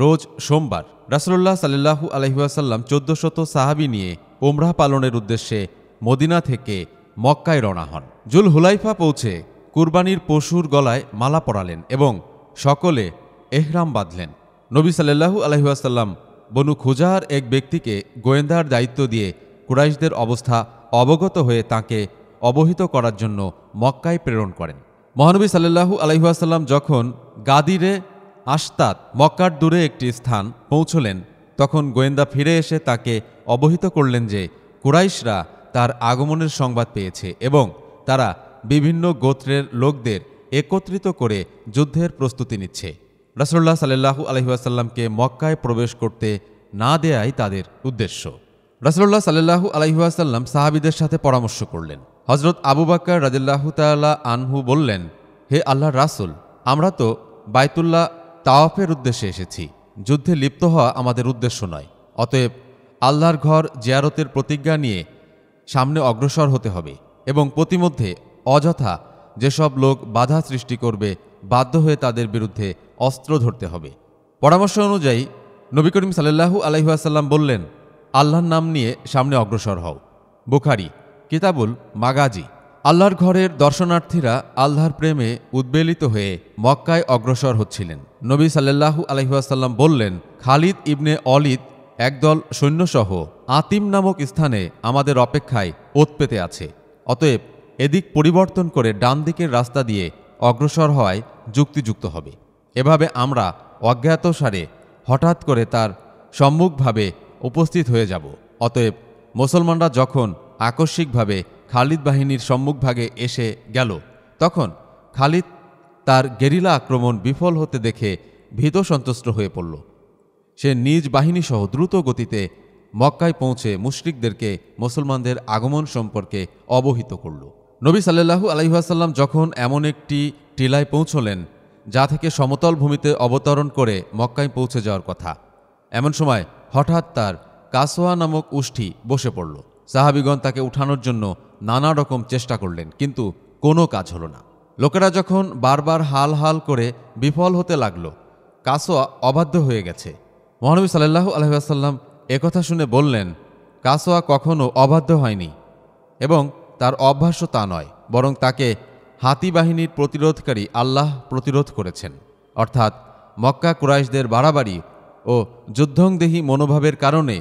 রোজ সোমবার রাসুল্লাহ সাল্লু আলহিহাসাল্লাম চোদ্দশত সাহাবি নিয়ে ওমরাহ পালনের উদ্দেশ্যে মদিনা থেকে মক্কায় রওনা হন জুল হুলাইফা পৌঁছে কুরবানির পশুর গলায় মালা পরালেন এবং সকলে এহরাম বাঁধলেন নবী সাল্লু আলহিহাসাল্লাম বনু খুজার এক ব্যক্তিকে গোয়েন্দার দায়িত্ব দিয়ে কুরাইশদের অবস্থা অবগত হয়ে তাকে অবহিত করার জন্য মক্কায় প্রেরণ করেন মহানবী সাল্লু আলহিহাসাল্লাম যখন গাদিরে আস্তাত মক্কার দূরে একটি স্থান পৌঁছলেন তখন গোয়েন্দা ফিরে এসে তাকে অবহিত করলেন যে কুরাইশরা তার আগমনের সংবাদ পেয়েছে এবং তারা বিভিন্ন গোত্রের লোকদের একত্রিত করে যুদ্ধের প্রস্তুতি নিচ্ছে রাসল্লাহ সাল্লাহু আলহিহাসাল্লামকে মক্কায় প্রবেশ করতে না দেয়াই তাদের উদ্দেশ্য রাসল্লাহ সাল্লাহু আলহিহাসাল্লাম সাহাবিদের সাথে পরামর্শ করলেন হজরত আবু বাক্কর রাজিল্লাহ তাল্লাহ আনহু বললেন হে আল্লাহর রাসুল আমরা তো বায়তুল্লাহ তাওয়াফের উদ্দেশ্যে এসেছি যুদ্ধে লিপ্ত হওয়া আমাদের উদ্দেশ্য নয় অতএব আল্লাহর ঘর জিয়ারতের প্রতিজ্ঞা নিয়ে সামনে অগ্রসর হতে হবে এবং প্রতিমধ্যে অযথা যেসব লোক বাধা সৃষ্টি করবে বাধ্য হয়ে তাদের বিরুদ্ধে অস্ত্র ধরতে হবে পরামর্শ অনুযায়ী নবী করিম সাল্লাহু আলহিহাসাল্লাম বললেন আল্লাহর নাম নিয়ে সামনে অগ্রসর হও বুখারি কিতাবুল মাগাজি আল্লাহর ঘরের দর্শনার্থীরা আল্লাহর প্রেমে উদ্বেলিত হয়ে মক্কায় অগ্রসর হচ্ছিলেন নবী সাল্লাহু আলহিহাসাল্লাম বললেন খালিদ ইবনে অলিদ একদল সৈন্যসহ আতিম নামক স্থানে আমাদের অপেক্ষায় ওত পেতে আছে অতএব এদিক পরিবর্তন করে ডান দিকের রাস্তা দিয়ে অগ্রসর হওয়ায় যুক্তিযুক্ত হবে এভাবে আমরা অজ্ঞাতসারে হঠাৎ করে তার সম্মুখভাবে উপস্থিত হয়ে যাব অতএব মুসলমানরা যখন আকস্মিকভাবে খালিদ বাহিনীর সম্মুখভাগে এসে গেল তখন খালিদ তার গেরিলা আক্রমণ বিফল হতে দেখে ভীত সন্তুষ্ট হয়ে পড়ল সে নিজ বাহিনীসহ দ্রুত গতিতে মক্কায় পৌঁছে মুশরিকদেরকে মুসলমানদের আগমন সম্পর্কে অবহিত করল নবী সাল্লাহু আলহিহাসাল্লাম যখন এমন একটি টিলায় পৌঁছলেন যা থেকে সমতল ভূমিতে অবতরণ করে মক্কায় পৌঁছে যাওয়ার কথা এমন সময় হঠাৎ তার কাসোয়া নামক উষ্ঠি বসে পড়ল সাহাবিগণ তাকে উঠানোর জন্য নানা রকম চেষ্টা করলেন কিন্তু কোনো কাজ হলো না লোকেরা যখন বারবার হাল হাল করে বিফল হতে লাগল কাসোয়া অবাধ্য হয়ে গেছে মহানবী সাল্লাহ আলহাম একথা শুনে বললেন কাসোয়া কখনও অবাধ্য হয়নি এবং তার অভ্যাসও তা নয় বরং তাকে হাতি বাহিনীর প্রতিরোধকারী আল্লাহ প্রতিরোধ করেছেন অর্থাৎ মক্কা কুরাইশদের বাড়াবাড়ি ও যুদ্ধংদেহী মনোভাবের কারণে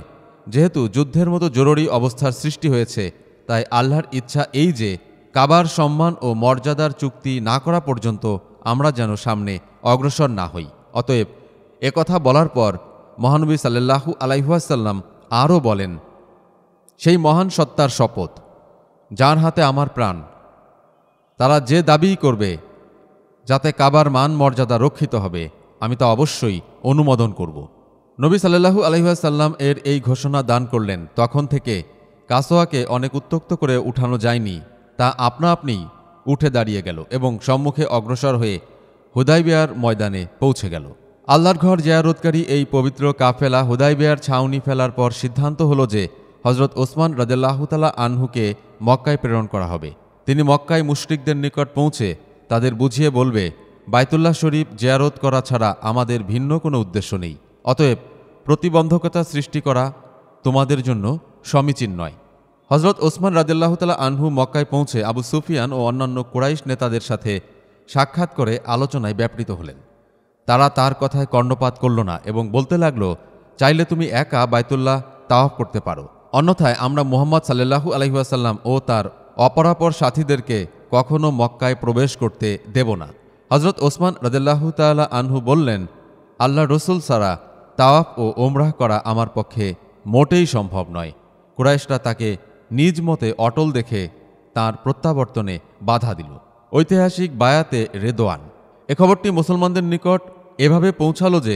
যেহেতু যুদ্ধের মতো জরুরি অবস্থার সৃষ্টি হয়েছে তাই আল্লাহর ইচ্ছা এই যে কাবার সম্মান ও মর্যাদার চুক্তি না করা পর্যন্ত আমরা যেন সামনে অগ্রসর না হই অতএব কথা বলার পর মহানবী সাল্লাহু আলাইহাসাল্লাম আরও বলেন সেই মহান সত্তার শপথ যার হাতে আমার প্রাণ তারা যে দাবি করবে যাতে কাবার মান মর্যাদা রক্ষিত হবে আমি তা অবশ্যই অনুমোদন করব নবী সাল্লাহু আলহিহাসাল্লাম এর এই ঘোষণা দান করলেন তখন থেকে কাসোয়াকে অনেক উত্তক্ত করে উঠানো যায়নি তা আপনা আপনি উঠে দাঁড়িয়ে গেল এবং সম্মুখে অগ্রসর হয়ে হুদাইবিয়ার ময়দানে পৌঁছে গেল আল্লাহর ঘর জয়ারোধকারী এই পবিত্র কাফেলা হুদাইবিয়ার ছাউনি ফেলার পর সিদ্ধান্ত হল যে হজরত ওসমান রাজাল্লাহতালা আনহুকে মক্কায় প্রেরণ করা হবে তিনি মক্কায় মুশরিকদের নিকট পৌঁছে তাদের বুঝিয়ে বলবে বায়তুল্লাহ শরীফ জেয়ারত করা ছাড়া আমাদের ভিন্ন কোনো উদ্দেশ্য নেই অতএব প্রতিবন্ধকতা সৃষ্টি করা তোমাদের জন্য সমীচীন নয় হজরত ওসমান রাজিল্লাহ তালা আনহু মক্কায় পৌঁছে আবু সুফিয়ান ও অন্যান্য কোরাইশ নেতাদের সাথে সাক্ষাৎ করে আলোচনায় ব্যাপৃত হলেন তারা তার কথায় কর্ণপাত করল না এবং বলতে লাগল চাইলে তুমি একা বায়তুল্লাহ তাওয়াফ করতে পারো অন্যথায় আমরা মোহাম্মদ সাল্লাহু আলহিহাসাল্লাম ও তার অপরাপর সাথীদেরকে কখনো মক্কায় প্রবেশ করতে দেব না হজরত ওসমান রদেল্লাহু তাল্লাহ আনহু বললেন আল্লাহ রসুল সারা তাওয়াফ ও ওমরাহ করা আমার পক্ষে মোটেই সম্ভব নয় কুরাইশরা তাকে নিজ মতে অটল দেখে তার প্রত্যাবর্তনে বাধা দিল ঐতিহাসিক বায়াতে রেদোয়ান এ খবরটি মুসলমানদের নিকট এভাবে পৌঁছালো যে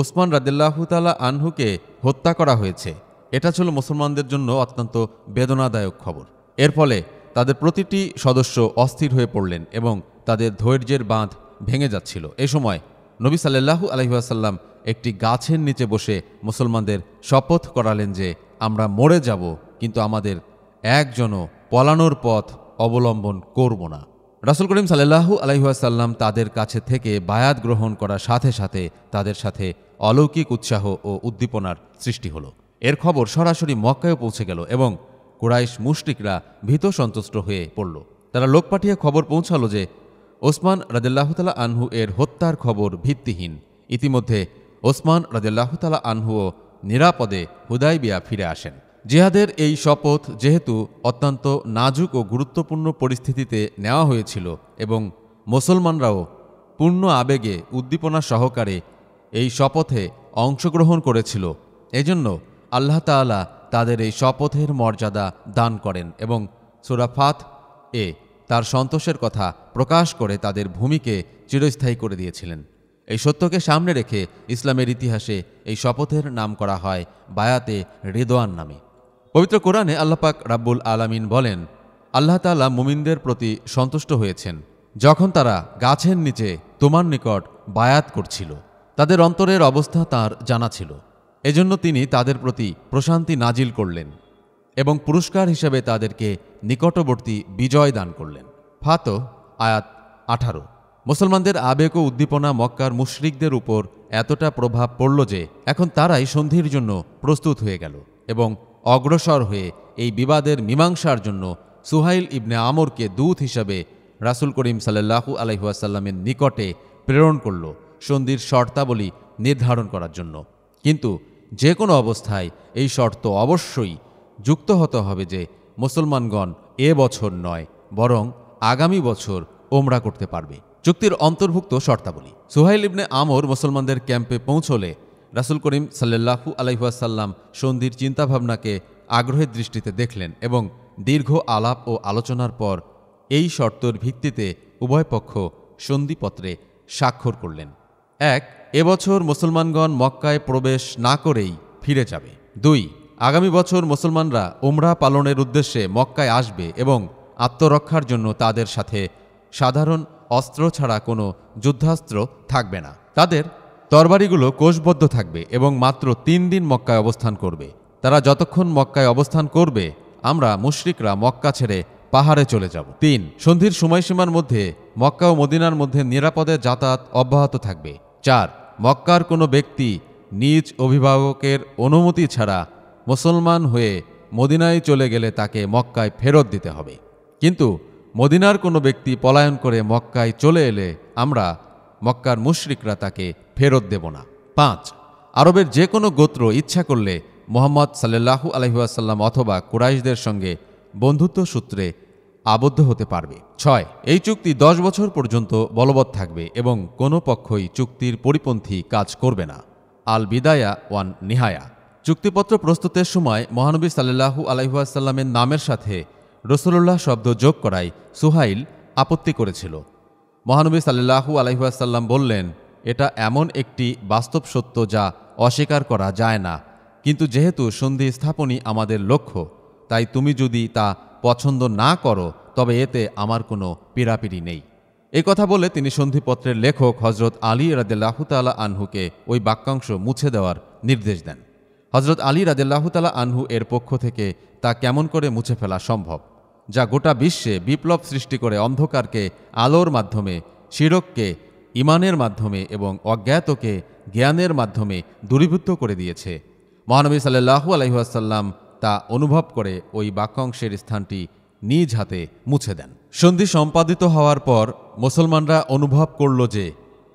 ওসমান রাদিল্লাহতালা আনহুকে হত্যা করা হয়েছে এটা ছিল মুসলমানদের জন্য অত্যন্ত বেদনাদায়ক খবর এর ফলে তাদের প্রতিটি সদস্য অস্থির হয়ে পড়লেন এবং তাদের ধৈর্যের বাঁধ ভেঙে যাচ্ছিল এ সময় নবী সাল্লাহু আলহিহাসাল্লাম একটি গাছের নিচে বসে মুসলমানদের শপথ করালেন যে আমরা মরে যাব কিন্তু আমাদের একজনও পলানোর পথ অবলম্বন করব না রাসুল করিম সাল্লাহু আলহিহাসাল্লাম তাদের কাছে থেকে বায়াত গ্রহণ করার সাথে সাথে তাদের সাথে অলৌকিক উৎসাহ ও উদ্দীপনার সৃষ্টি হলো এর খবর সরাসরি মক্কায় পৌঁছে গেল এবং কুরাইশ মুশরিকরা ভীত সন্তুষ্ট হয়ে পড়ল তারা লোক পাঠিয়ে খবর পৌঁছালো যে ওসমান রাজাল্লাহতালা আনহু এর হত্যার খবর ভিত্তিহীন ইতিমধ্যে ওসমান রাজাল্লাহতালা আনহুও নিরাপদে হুদাইবিয়া ফিরে আসেন জিহাদের এই শপথ যেহেতু অত্যন্ত নাজুক ও গুরুত্বপূর্ণ পরিস্থিতিতে নেওয়া হয়েছিল এবং মুসলমানরাও পূর্ণ আবেগে উদ্দীপনা সহকারে এই শপথে অংশগ্রহণ করেছিল এজন্য আল্লাহ তালা তাদের এই শপথের মর্যাদা দান করেন এবং সুরাফাত এ তার সন্তোষের কথা প্রকাশ করে তাদের ভূমিকে চিরস্থায়ী করে দিয়েছিলেন এই সত্যকে সামনে রেখে ইসলামের ইতিহাসে এই শপথের নাম করা হয় বায়াতে রেদোয়ান নামে পবিত্র কোরআনে আল্লাপাক রাব্বুল আলামিন বলেন আল্লাহ তালা মুমিনদের প্রতি সন্তুষ্ট হয়েছেন যখন তারা গাছের নিচে তোমার নিকট বায়াত করছিল তাদের অন্তরের অবস্থা তার জানা ছিল এজন্য তিনি তাদের প্রতি প্রশান্তি নাজিল করলেন এবং পুরস্কার হিসেবে তাদেরকে নিকটবর্তী বিজয় দান করলেন ফাতো আয়াত আঠারো মুসলমানদের আবেগ ও উদ্দীপনা মক্কার মুশরিকদের উপর এতটা প্রভাব পড়ল যে এখন তারাই সন্ধির জন্য প্রস্তুত হয়ে গেল এবং অগ্রসর হয়ে এই বিবাদের মীমাংসার জন্য সুহাইল ইবনে আমরকে দূত হিসাবে রাসুল করিম সাল্লাহু আলহিহাসাল্লামের নিকটে প্রেরণ করল সন্ধির শর্তাবলী নির্ধারণ করার জন্য কিন্তু যে কোনো অবস্থায় এই শর্ত অবশ্যই যুক্ত হতে হবে যে মুসলমানগণ এ বছর নয় বরং আগামী বছর ওমরা করতে পারবে চুক্তির অন্তর্ভুক্ত শর্তাবলী সোহাইল ইবনে আমর মুসলমানদের ক্যাম্পে পৌঁছলে রাসুল করিম সাল্লাহু আলাইহাসাল্লাম সন্ধির চিন্তাভাবনাকে আগ্রহের দৃষ্টিতে দেখলেন এবং দীর্ঘ আলাপ ও আলোচনার পর এই শর্তর ভিত্তিতে উভয় পক্ষ সন্ধিপত্রে স্বাক্ষর করলেন এক এবছর মুসলমানগণ মক্কায় প্রবেশ না করেই ফিরে যাবে দুই আগামী বছর মুসলমানরা ওমরা পালনের উদ্দেশ্যে মক্কায় আসবে এবং আত্মরক্ষার জন্য তাদের সাথে সাধারণ অস্ত্র ছাড়া কোনো যুদ্ধাস্ত্র থাকবে না তাদের তরবারিগুলো কোষবদ্ধ থাকবে এবং মাত্র তিন দিন মক্কায় অবস্থান করবে তারা যতক্ষণ মক্কায় অবস্থান করবে আমরা মুশরিকরা মক্কা ছেড়ে পাহাড়ে চলে যাব তিন সন্ধির সময়সীমার মধ্যে মক্কা ও মদিনার মধ্যে নিরাপদে যাতায়াত অব্যাহত থাকবে চার মক্কার কোনো ব্যক্তি নিজ অভিভাবকের অনুমতি ছাড়া মুসলমান হয়ে মদিনায় চলে গেলে তাকে মক্কায় ফেরত দিতে হবে কিন্তু মদিনার কোনো ব্যক্তি পলায়ন করে মক্কায় চলে এলে আমরা মক্কার মুশরিকরা তাকে ফেরত দেব না পাঁচ আরবের যে কোনো গোত্র ইচ্ছা করলে মোহাম্মদ সাল্লাহু আলহিহাসাল্লাম অথবা কুরাইশদের সঙ্গে বন্ধুত্ব সূত্রে আবদ্ধ হতে পারবে ছয় এই চুক্তি দশ বছর পর্যন্ত বলবৎ থাকবে এবং কোনো পক্ষই চুক্তির পরিপন্থী কাজ করবে না আল বিদায়া ওয়ান নিহায়া চুক্তিপত্র প্রস্তুতের সময় মহানবী সাল্লাহু আলহিহাসাল্লামের নামের সাথে রসুল্লাহ শব্দ যোগ করায় সুহাইল আপত্তি করেছিল মহানবী সাল্লাহু আলহিহাসাল্লাম বললেন এটা এমন একটি বাস্তব সত্য যা অস্বীকার করা যায় না কিন্তু যেহেতু সন্ধি স্থাপনই আমাদের লক্ষ্য তাই তুমি যদি তা পছন্দ না করো তবে এতে আমার কোনো পীড়াপিড়ি নেই এ কথা বলে তিনি সন্ধিপত্রের লেখক হজরত আলী রাদেল্লাহতালা আনহুকে ওই বাক্যাংশ মুছে দেওয়ার নির্দেশ দেন হজরত আলী রাদেল্লাহতালা আনহু এর পক্ষ থেকে তা কেমন করে মুছে ফেলা সম্ভব যা গোটা বিশ্বে বিপ্লব সৃষ্টি করে অন্ধকারকে আলোর মাধ্যমে শিরককে ইমানের মাধ্যমে এবং অজ্ঞাতকে জ্ঞানের মাধ্যমে দূরীভূত করে দিয়েছে মহানবী সাল্লাহু আলহিহাসাল্লাম তা অনুভব করে ওই বাক্যাংশের স্থানটি নিজ হাতে মুছে দেন সন্ধি সম্পাদিত হওয়ার পর মুসলমানরা অনুভব করল যে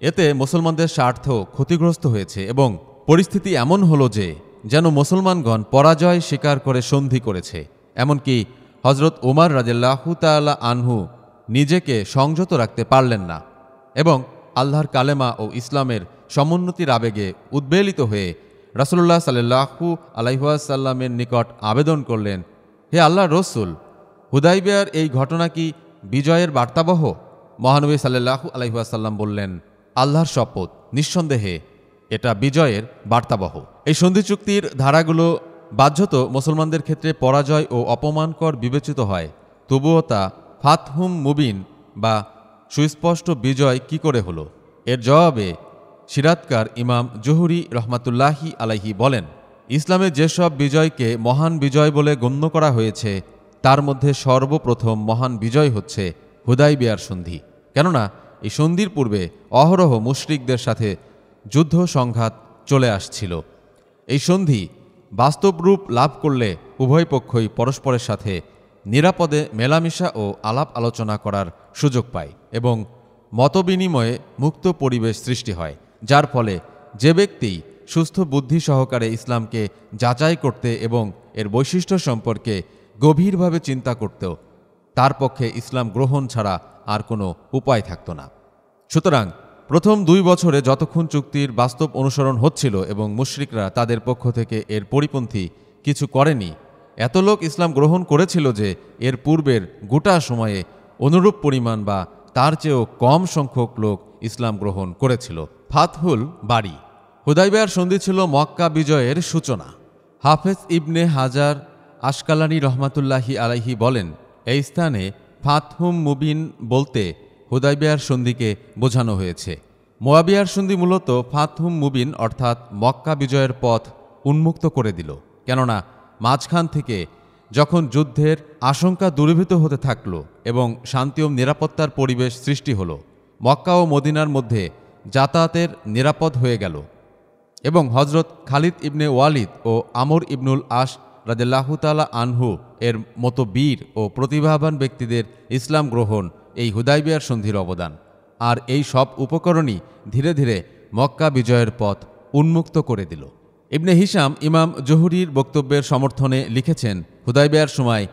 এতে মুসলমানদের স্বার্থ ক্ষতিগ্রস্ত হয়েছে এবং পরিস্থিতি এমন হলো যে যেন মুসলমানগণ পরাজয় স্বীকার করে সন্ধি করেছে এমনকি হজরত উমার রাজেল্লাহু তালা আনহু নিজেকে সংযত রাখতে পারলেন না এবং আল্লাহর কালেমা ও ইসলামের সমুন্নতির আবেগে উদ্বেলিত হয়ে রাসুল্লাহ সাল্লাহু আলাইহাসাল্লামের নিকট আবেদন করলেন হে আল্লাহ রসুল হুদাইবিয়ার এই ঘটনা কি বিজয়ের বার্তাবহ মহানবী সাল্লাহু আলাইহাসাল্লাম বললেন আল্লাহর শপথ নিঃসন্দেহে এটা বিজয়ের বার্তাবহ এই সন্ধি চুক্তির ধারাগুলো বাধ্যত মুসলমানদের ক্ষেত্রে পরাজয় ও অপমানকর বিবেচিত হয় তবুও তা ফাতহুম মুবিন বা সুস্পষ্ট বিজয় কি করে হলো এর জবাবে সিরাতকার ইমাম জহুরি রহমাতুল্লাহি আলাইহি বলেন ইসলামে যেসব বিজয়কে মহান বিজয় বলে গণ্য করা হয়েছে তার মধ্যে সর্বপ্রথম মহান বিজয় হচ্ছে হুদাই বিয়ার সন্ধি কেননা এই সন্ধির পূর্বে অহরহ মুশরিকদের সাথে যুদ্ধ সংঘাত চলে আসছিল এই সন্ধি বাস্তব রূপ লাভ করলে উভয় পক্ষই পরস্পরের সাথে নিরাপদে মেলামেশা ও আলাপ আলোচনা করার সুযোগ পায় এবং মতবিনিময়ে মুক্ত পরিবেশ সৃষ্টি হয় যার ফলে যে ব্যক্তি সুস্থ বুদ্ধি সহকারে ইসলামকে যাচাই করতে এবং এর বৈশিষ্ট্য সম্পর্কে গভীরভাবে চিন্তা করত তার পক্ষে ইসলাম গ্রহণ ছাড়া আর কোনো উপায় থাকত না সুতরাং প্রথম দুই বছরে যতক্ষণ চুক্তির বাস্তব অনুসরণ হচ্ছিল এবং মুশরিকরা তাদের পক্ষ থেকে এর পরিপন্থী কিছু করেনি এত লোক ইসলাম গ্রহণ করেছিল যে এর পূর্বের গোটা সময়ে অনুরূপ পরিমাণ বা তার চেয়েও কম সংখ্যক লোক ইসলাম গ্রহণ করেছিল ফাতহুল বাড়ি হুদাইবার সন্ধি ছিল মক্কা বিজয়ের সূচনা হাফেজ ইবনে হাজার আশকালানি রহমাতুল্লাহি আলাইহি বলেন এই স্থানে ফাতহুম মুবিন বলতে হুদাইবিয়ার সন্ধিকে বোঝানো হয়েছে মোয়াবিয়ার সন্ধি মূলত ফাতহুম মুবিন অর্থাৎ মক্কা বিজয়ের পথ উন্মুক্ত করে দিল কেননা মাঝখান থেকে যখন যুদ্ধের আশঙ্কা দূরীভূত হতে থাকল এবং শান্তি ও নিরাপত্তার পরিবেশ সৃষ্টি হল মক্কা ও মদিনার মধ্যে যাতায়াতের নিরাপদ হয়ে গেল এবং হজরত খালিদ ইবনে ওয়ালিদ ও আমর ইবনুল আশ লাহুতালা আনহু এর মতো বীর ও প্রতিভাবান ব্যক্তিদের ইসলাম গ্রহণ এই হুদাইবিয়ার সন্ধির অবদান আর এই সব উপকরণই ধীরে ধীরে মক্কা বিজয়ের পথ উন্মুক্ত করে দিল ইবনে হিসাম ইমাম জহুরির বক্তব্যের সমর্থনে লিখেছেন হুদাইবিয়ার সময়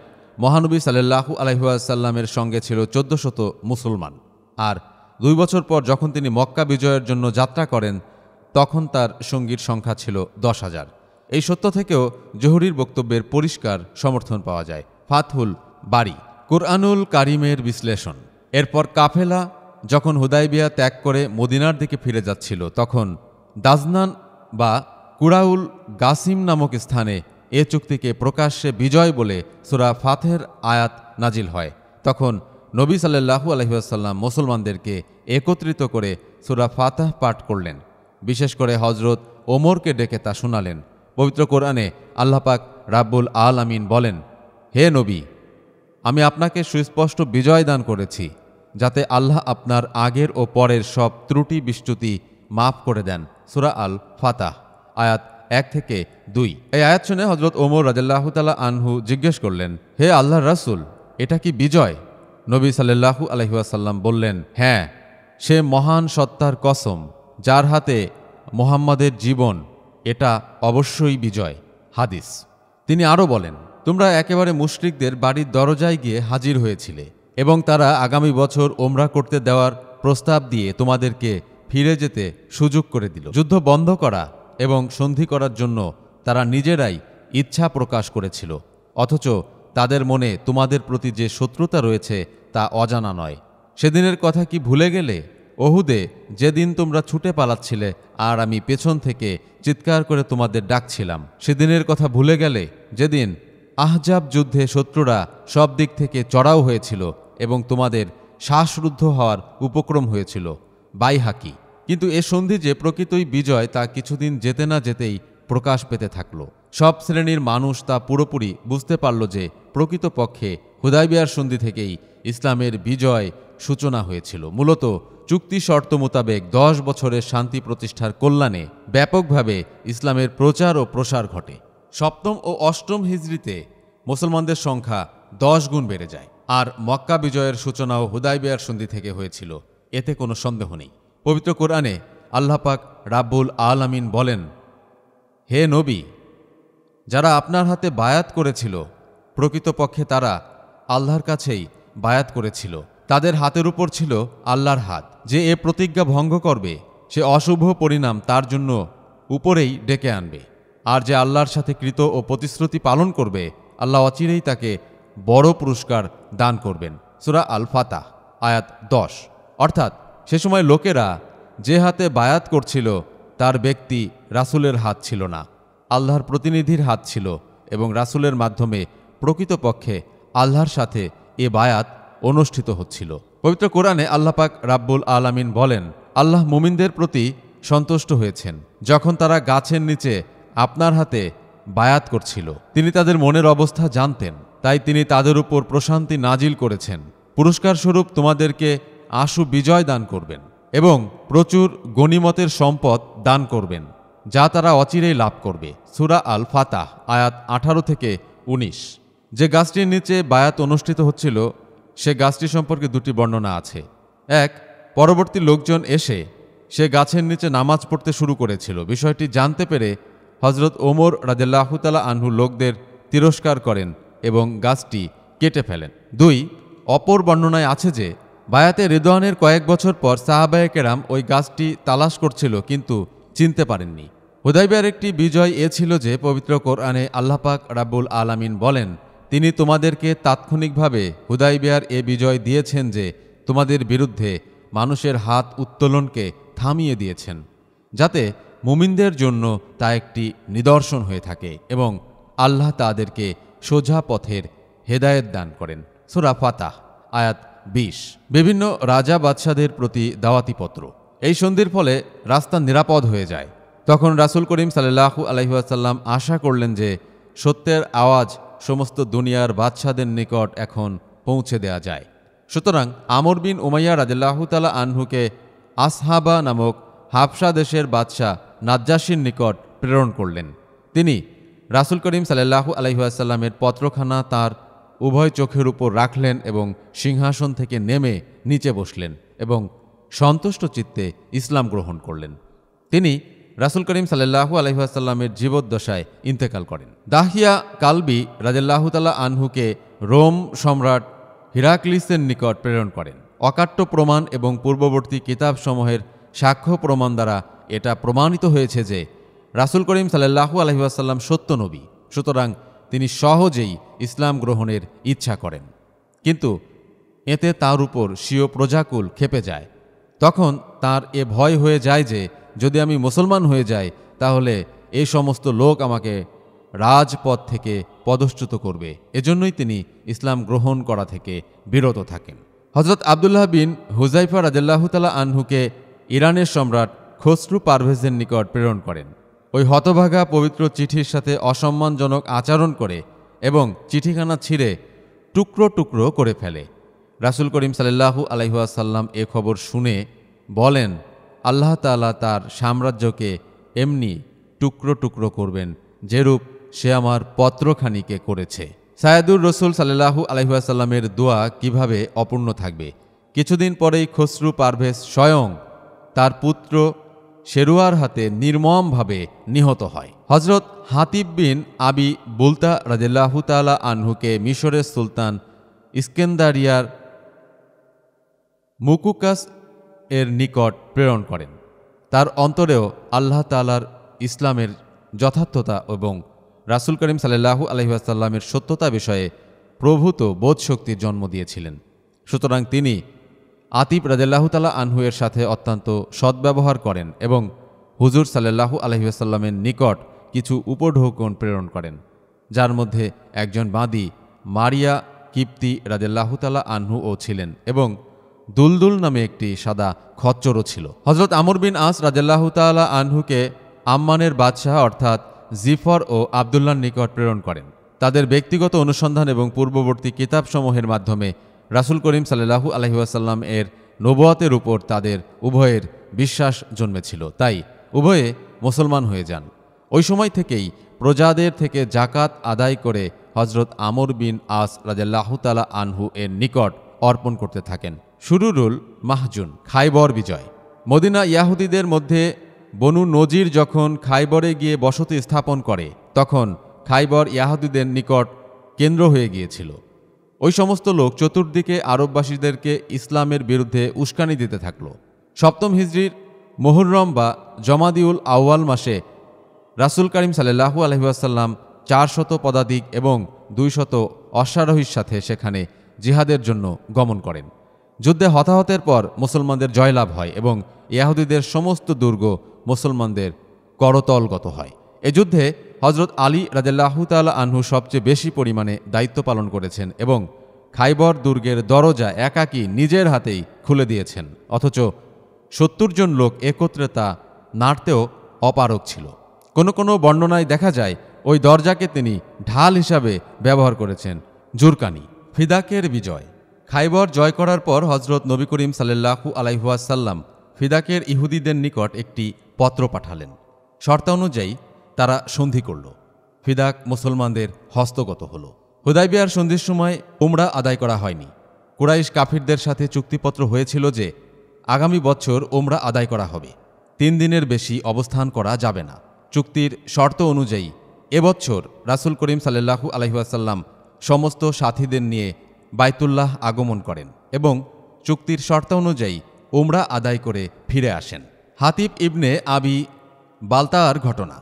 মহানবী সাল্লাহু আলহিহাসাল্লামের সঙ্গে ছিল চোদ্দশত মুসলমান আর দুই বছর পর যখন তিনি মক্কা বিজয়ের জন্য যাত্রা করেন তখন তার সঙ্গীর সংখ্যা ছিল দশ হাজার এই সত্য থেকেও জহুরির বক্তব্যের পরিষ্কার সমর্থন পাওয়া যায় ফাতহুল বাড়ি কুরআনুল কারিমের বিশ্লেষণ এরপর কাফেলা যখন হুদাইবিয়া ত্যাগ করে মদিনার দিকে ফিরে যাচ্ছিল তখন দাজনান বা কুড়াউল গাসিম নামক স্থানে এ চুক্তিকে প্রকাশ্যে বিজয় বলে সুরা ফাথের আয়াত নাজিল হয় তখন নবী সাল্লাহু আলহিহাসাল্লাম মুসলমানদেরকে একত্রিত করে সুরা ফাতাহ পাঠ করলেন বিশেষ করে হজরত ওমরকে ডেকে তা শোনালেন পবিত্র কোরআনে আল্লাপাক রাব্বুল আল আমিন বলেন হে নবী আমি আপনাকে সুস্পষ্ট বিজয় দান করেছি যাতে আল্লাহ আপনার আগের ও পরের সব ত্রুটি বিস্তুতি মাফ করে দেন সুরা আল ফাতাহ আয়াত এক থেকে দুই এই আয়াত শুনে হজরত ওমর রাজাল্লাহতালা আনহু জিজ্ঞেস করলেন হে আল্লাহ রাসুল এটা কি বিজয় নবী সাল্লাহু আলহিহাসাল্লাম বললেন হ্যাঁ সে মহান সত্তার কসম যার হাতে মোহাম্মদের জীবন এটা অবশ্যই বিজয় হাদিস তিনি আরও বলেন তোমরা একেবারে মুশরিকদের বাড়ির দরজায় গিয়ে হাজির হয়েছিলে এবং তারা আগামী বছর ওমরা করতে দেওয়ার প্রস্তাব দিয়ে তোমাদেরকে ফিরে যেতে সুযোগ করে দিল যুদ্ধ বন্ধ করা এবং সন্ধি করার জন্য তারা নিজেরাই ইচ্ছা প্রকাশ করেছিল অথচ তাদের মনে তোমাদের প্রতি যে শত্রুতা রয়েছে তা অজানা নয় সেদিনের কথা কি ভুলে গেলে অহুদে যেদিন তোমরা ছুটে পালাচ্ছিলে আর আমি পেছন থেকে চিৎকার করে তোমাদের ডাকছিলাম সেদিনের কথা ভুলে গেলে যেদিন আহজাব যুদ্ধে শত্রুরা সব দিক থেকে চড়াও হয়েছিল এবং তোমাদের শ্বাসরুদ্ধ হওয়ার উপক্রম হয়েছিল বাইহাকি কিন্তু এ সন্ধি যে প্রকৃতই বিজয় তা কিছুদিন যেতে না যেতেই প্রকাশ পেতে থাকল সব শ্রেণীর মানুষ তা পুরোপুরি বুঝতে পারল যে প্রকৃতপক্ষে হুদাইবিয়ার সন্ধি থেকেই ইসলামের বিজয় সূচনা হয়েছিল মূলত চুক্তি শর্ত মোতাবেক দশ বছরের শান্তি প্রতিষ্ঠার কল্যাণে ব্যাপকভাবে ইসলামের প্রচার ও প্রসার ঘটে সপ্তম ও অষ্টম হিজড়িতে মুসলমানদের সংখ্যা দশ গুণ বেড়ে যায় আর মক্কা বিজয়ের সূচনাও হুদাইবিয়ার সন্ধি থেকে হয়েছিল এতে কোনো সন্দেহ নেই পবিত্র কোরআনে আল্লাপাক রাব্বুল আলামিন বলেন হে নবী যারা আপনার হাতে বায়াত করেছিল প্রকৃতপক্ষে তারা আল্লাহর কাছেই বায়াত করেছিল তাদের হাতের উপর ছিল আল্লাহর হাত যে এ প্রতিজ্ঞা ভঙ্গ করবে সে অশুভ পরিণাম তার জন্য উপরেই ডেকে আনবে আর যে আল্লাহর সাথে কৃত ও প্রতিশ্রুতি পালন করবে আল্লাহ অচিরেই তাকে বড় পুরস্কার দান করবেন সুরা আল ফাতা আয়াত দশ অর্থাৎ সে সময় লোকেরা যে হাতে বায়াত করছিল তার ব্যক্তি রাসুলের হাত ছিল না আল্লাহর প্রতিনিধির হাত ছিল এবং রাসুলের মাধ্যমে প্রকৃতপক্ষে আল্লাহর সাথে এ বায়াত অনুষ্ঠিত হচ্ছিল পবিত্র কোরআনে আল্লাপাক রাব্বুল আলামিন বলেন আল্লাহ মুমিনদের প্রতি সন্তুষ্ট হয়েছেন যখন তারা গাছের নিচে আপনার হাতে বায়াত করছিল তিনি তাদের মনের অবস্থা জানতেন তাই তিনি তাদের উপর প্রশান্তি নাজিল করেছেন পুরস্কার স্বরূপ তোমাদেরকে আশু বিজয় দান করবেন এবং প্রচুর গণিমতের সম্পদ দান করবেন যা তারা অচিরেই লাভ করবে সুরা আল ফাতাহ আয়াত আঠারো থেকে ১৯ যে গাছটির নিচে বায়াত অনুষ্ঠিত হচ্ছিল সে গাছটি সম্পর্কে দুটি বর্ণনা আছে এক পরবর্তী লোকজন এসে সে গাছের নিচে নামাজ পড়তে শুরু করেছিল বিষয়টি জানতে পেরে হজরত ওমর রাজাল্লাহতালা আনহু লোকদের তিরস্কার করেন এবং গাছটি কেটে ফেলেন দুই অপর বর্ণনায় আছে যে বায়াতে রেদোয়ানের কয়েক বছর পর সাহাবায় কেরাম ওই গাছটি তালাশ করছিল কিন্তু চিনতে পারেননি হুদাইবের একটি বিজয় এ ছিল যে পবিত্র কোরআনে আল্লাপাক রাবুল আলামিন বলেন তিনি তোমাদেরকে তাৎক্ষণিকভাবে হুদাইবিয়ার এ বিজয় দিয়েছেন যে তোমাদের বিরুদ্ধে মানুষের হাত উত্তোলনকে থামিয়ে দিয়েছেন যাতে মুমিনদের জন্য তা একটি নিদর্শন হয়ে থাকে এবং আল্লাহ তাদেরকে সোজা পথের হেদায়েত দান করেন সুরা ফাতাহ আয়াত বিশ বিভিন্ন রাজা বাদশাদের প্রতি দাওয়াতি পত্র এই সন্ধির ফলে রাস্তা নিরাপদ হয়ে যায় তখন রাসুল করিম সাল্লাহু আলহিহাসাল্লাম আশা করলেন যে সত্যের আওয়াজ সমস্ত দুনিয়ার বাদশাদের নিকট এখন পৌঁছে দেয়া যায় সুতরাং আমর বিন উমাইয়া রাজিল্লাহতালা আনহুকে আসহাবা নামক হাফসা দেশের বাদশাহ নাজ্জাসীর নিকট প্রেরণ করলেন তিনি রাসুল করিম সাল্লাহু আলহিহাসাল্লামের পত্রখানা তার উভয় চোখের উপর রাখলেন এবং সিংহাসন থেকে নেমে নিচে বসলেন এবং সন্তুষ্ট চিত্তে ইসলাম গ্রহণ করলেন তিনি রাসুল করিম সাল্লাহু আলহিহাসাল্লামের জীবদ্দশায় ইন্তেকাল করেন দাহিয়া কালবি রাজাল্লাহতালা আনহুকে রোম সম্রাট হিরাক্লিসের নিকট প্রেরণ করেন অকাট্য প্রমাণ এবং পূর্ববর্তী কিতাবসমূহের সাক্ষ্য প্রমাণ দ্বারা এটা প্রমাণিত হয়েছে যে রাসুল করিম সাল্লাহু আলহিহাসাল্লাম সত্য নবী সুতরাং তিনি সহজেই ইসলাম গ্রহণের ইচ্ছা করেন কিন্তু এতে তার উপর স্বীয় প্রজাকুল খেপে যায় তখন তার এ ভয় হয়ে যায় যে যদি আমি মুসলমান হয়ে যাই তাহলে এই সমস্ত লোক আমাকে রাজপথ থেকে পদচ্যুত করবে এজন্যই তিনি ইসলাম গ্রহণ করা থেকে বিরত থাকেন হজরত আবদুল্লাহ বিন হুজাইফা রাজাল্লাহতালা আনহুকে ইরানের সম্রাট খসরু পারভেজের নিকট প্রেরণ করেন ওই হতভাগা পবিত্র চিঠির সাথে অসম্মানজনক আচরণ করে এবং চিঠিখানা ছিঁড়ে টুকরো টুকরো করে ফেলে রাসুল করিম সাল্লাহু আলহাসাল্লাম এ খবর শুনে বলেন আল্লাহ তালা তার সাম্রাজ্যকে এমনি টুকরো টুকরো করবেন যেরূপ সে আমার পত্রখানিকে করেছে সায়াদুর রসুল সাল্লাহু আলহাসাল্লামের দোয়া কিভাবে অপূর্ণ থাকবে কিছুদিন পরেই খসরু পারভেজ স্বয়ং তার পুত্র শেরুয়ার হাতে নির্মমভাবে নিহত হয় হজরত হাতিব বিন আবি বুলতা রাজেল্লাহু তালা আনহুকে মিশরের সুলতান ইস্কেন্দারিয়ার মুকুকাস এর নিকট প্রেরণ করেন তার অন্তরেও আল্লাহ তালার ইসলামের যথার্থতা এবং রাসুল করিম সাল্লাহু আলহিহাসাল্লামের সত্যতা বিষয়ে প্রভূত বোধশক্তির জন্ম দিয়েছিলেন সুতরাং তিনি আতিব রাজাল্লাহতালা আনহুয়ের সাথে অত্যন্ত সদ্ব্যবহার করেন এবং হুজুর সাল্লাহু আলহিউসাল্লামের নিকট কিছু উপঢৌকন প্রেরণ করেন যার মধ্যে একজন বাঁদি মারিয়া কিপ্তি রাজাল্লাহতালা আনহুও ছিলেন এবং দুলদুল নামে একটি সাদা খচ্চরও ছিল হজরত আমর বিন আস রাজাল্লাহতালা আনহুকে আম্মানের বাদশাহ অর্থাৎ জিফর ও আবদুল্লার নিকট প্রেরণ করেন তাদের ব্যক্তিগত অনুসন্ধান এবং পূর্ববর্তী কিতাবসমূহের মাধ্যমে রাসুল করিম সাল্লাহু আলহিউসাল্লাম এর নবুয়াতের উপর তাদের উভয়ের বিশ্বাস জন্মেছিল তাই উভয়ে মুসলমান হয়ে যান ওই সময় থেকেই প্রজাদের থেকে জাকাত আদায় করে হজরত আমর বিন আস রাজাল্লাহতালা আনহু এর নিকট অর্পণ করতে থাকেন শুরুরুল মাহজুন খাইবর বিজয় মদিনা ইয়াহুদীদের মধ্যে বনু নজির যখন খাইবরে গিয়ে বসতি স্থাপন করে তখন খাইবর ইয়াহুদীদের নিকট কেন্দ্র হয়ে গিয়েছিল ওই সমস্ত লোক চতুর্দিকে আরববাসীদেরকে ইসলামের বিরুদ্ধে উস্কানি দিতে থাকল সপ্তম হিজড়ির মোহরম বা জমাদিউল আউয়াল মাসে রাসুল করিম সাল্লাহু চার চারশত পদাধিক এবং দুইশত অশ্বারোহীর সাথে সেখানে জিহাদের জন্য গমন করেন যুদ্ধে হতাহতের পর মুসলমানদের জয়লাভ হয় এবং ইয়াহুদীদের সমস্ত দুর্গ মুসলমানদের করতলগত হয় এ যুদ্ধে হজরত আলী তাল আনহু সবচেয়ে বেশি পরিমাণে দায়িত্ব পালন করেছেন এবং খাইবর দুর্গের দরজা একাকী নিজের হাতেই খুলে দিয়েছেন অথচ সত্তর জন লোক একত্রে তা নাড়তেও অপারক ছিল কোনো কোনো বর্ণনায় দেখা যায় ওই দরজাকে তিনি ঢাল হিসাবে ব্যবহার করেছেন জুরকানি ফিদাকের বিজয় খাইবর জয় করার পর হজরত নবী করিম সাল্লাহু আলাইহুয়াসাল্লাম ফিদাকের ইহুদিদের নিকট একটি পত্র পাঠালেন শর্তা অনুযায়ী তারা সন্ধি করল ফিদাক মুসলমানদের হস্তগত হল হুদাইবিয়ার সন্ধির সময় উমরা আদায় করা হয়নি কুরাইশ কাফিরদের সাথে চুক্তিপত্র হয়েছিল যে আগামী বছর ওমরা আদায় করা হবে তিন দিনের বেশি অবস্থান করা যাবে না চুক্তির শর্ত অনুযায়ী এবছর রাসুল করিম সাল্লাহু আলহিহাসাল্লাম সমস্ত সাথীদের নিয়ে বাইতুল্লাহ আগমন করেন এবং চুক্তির শর্ত অনুযায়ী ওমরা আদায় করে ফিরে আসেন হাতিব ইবনে আবি বালতার ঘটনা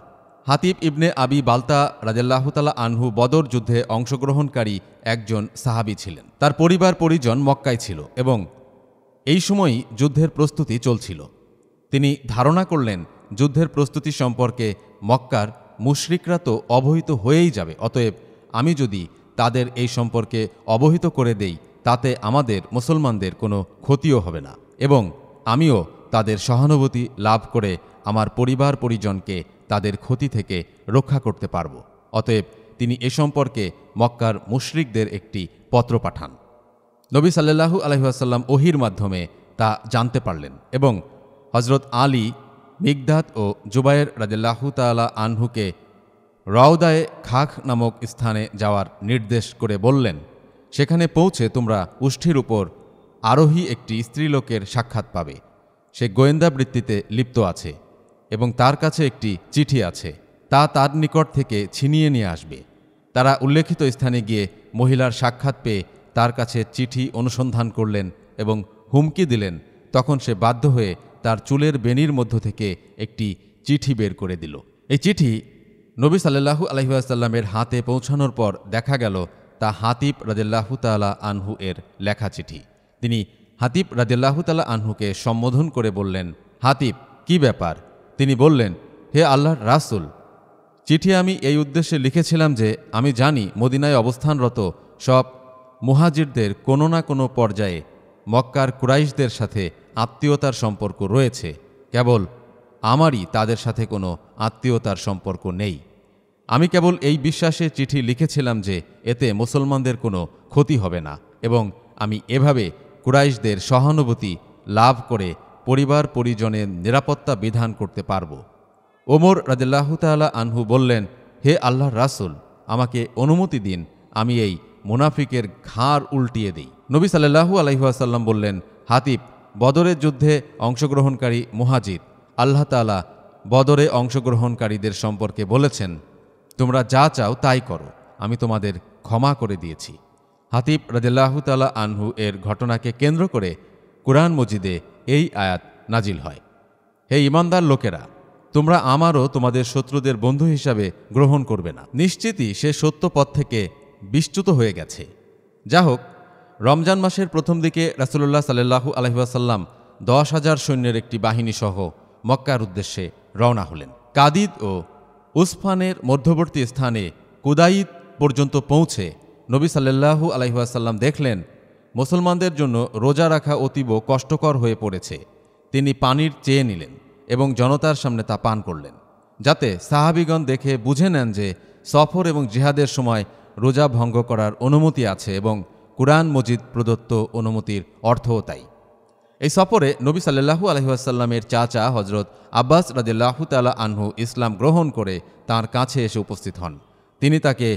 হাতিব ইবনে আবি বালতা রাজাল্লাহতালা আনহু বদর যুদ্ধে অংশগ্রহণকারী একজন সাহাবি ছিলেন তার পরিবার পরিজন মক্কায় ছিল এবং এই সময়ই যুদ্ধের প্রস্তুতি চলছিল তিনি ধারণা করলেন যুদ্ধের প্রস্তুতি সম্পর্কে মক্কার মুশরিকরা তো অবহিত হয়েই যাবে অতএব আমি যদি তাদের এই সম্পর্কে অবহিত করে দেই তাতে আমাদের মুসলমানদের কোনো ক্ষতিও হবে না এবং আমিও তাদের সহানুভূতি লাভ করে আমার পরিবার পরিজনকে তাদের ক্ষতি থেকে রক্ষা করতে পারব অতএব তিনি এ সম্পর্কে মক্কার মুশরিকদের একটি পত্র পাঠান নবী সাল্লু আলহিহাসাল্লাম ওহির মাধ্যমে তা জানতে পারলেন এবং হজরত আলী মিগদাত ও জুবায়ের রাজেল্লাহু তালা আনহুকে রাউদায়ে খাখ নামক স্থানে যাওয়ার নির্দেশ করে বললেন সেখানে পৌঁছে তোমরা উষ্ঠির উপর আরোহী একটি স্ত্রীলোকের সাক্ষাৎ পাবে সে গোয়েন্দা বৃত্তিতে লিপ্ত আছে এবং তার কাছে একটি চিঠি আছে তা তার নিকট থেকে ছিনিয়ে নিয়ে আসবে তারা উল্লেখিত স্থানে গিয়ে মহিলার সাক্ষাৎ পেয়ে তার কাছে চিঠি অনুসন্ধান করলেন এবং হুমকি দিলেন তখন সে বাধ্য হয়ে তার চুলের বেনির মধ্য থেকে একটি চিঠি বের করে দিল এই চিঠি নবী সাল্লাহু আলহিউসাল্লামের হাতে পৌঁছানোর পর দেখা গেল তা হাতিব রাজেল্লাহু তালা আনহু এর লেখা চিঠি তিনি হাতিব রাজেল্লাহু তালা আনহুকে সম্বোধন করে বললেন হাতিব কি ব্যাপার তিনি বললেন হে আল্লাহর রাসুল চিঠি আমি এই উদ্দেশ্যে লিখেছিলাম যে আমি জানি মদিনায় অবস্থানরত সব মুহাজিরদের কোনো না কোনো পর্যায়ে মক্কার কুরাইশদের সাথে আত্মীয়তার সম্পর্ক রয়েছে কেবল আমারই তাদের সাথে কোনো আত্মীয়তার সম্পর্ক নেই আমি কেবল এই বিশ্বাসে চিঠি লিখেছিলাম যে এতে মুসলমানদের কোনো ক্ষতি হবে না এবং আমি এভাবে কুরাইশদের সহানুভূতি লাভ করে পরিবার পরিজনের নিরাপত্তা বিধান করতে পারব ওমর রাজিল্লাহতালা আনহু বললেন হে আল্লাহ রাসুল আমাকে অনুমতি দিন আমি এই মুনাফিকের ঘাড় উল্টিয়ে দিই নবী সাল্লাহু আলহিহাসাল্লাম বললেন হাতিব বদরের যুদ্ধে অংশগ্রহণকারী মুহাজিদ আল্লাহ তালা বদরে অংশগ্রহণকারীদের সম্পর্কে বলেছেন তোমরা যা চাও তাই করো আমি তোমাদের ক্ষমা করে দিয়েছি হাতিব রাজিল্লাহতালা আনহু এর ঘটনাকে কেন্দ্র করে কোরআন মজিদে এই আয়াত নাজিল হয় হে ইমানদার লোকেরা তোমরা আমারও তোমাদের শত্রুদের বন্ধু হিসাবে গ্রহণ করবে না নিশ্চিতই সে সত্য পথ থেকে বিচ্যুত হয়ে গেছে যা হোক রমজান মাসের প্রথম দিকে রাসুলুল্লাহ সাল্লু আলহিবাসাল্লাম দশ হাজার সৈন্যের একটি বাহিনী সহ মক্কার উদ্দেশ্যে রওনা হলেন কাদিদ ও উসফানের মধ্যবর্তী স্থানে কুদাইদ পর্যন্ত পৌঁছে নবী সাল্লাহু আলহিবাসাল্লাম দেখলেন মুসলমানদের জন্য রোজা রাখা অতীব কষ্টকর হয়ে পড়েছে তিনি পানির চেয়ে নিলেন এবং জনতার সামনে তা পান করলেন যাতে সাহাবিগণ দেখে বুঝে নেন যে সফর এবং জিহাদের সময় রোজা ভঙ্গ করার অনুমতি আছে এবং কুরআন মজিদ প্রদত্ত অনুমতির অর্থও তাই এই সফরে নবী সাল্লাহু আলহিহাসাল্লামের চাচা হজরত আব্বাস রাজিল্লাহু তাল্লাহ আনহু ইসলাম গ্রহণ করে তার কাছে এসে উপস্থিত হন তিনি তাকে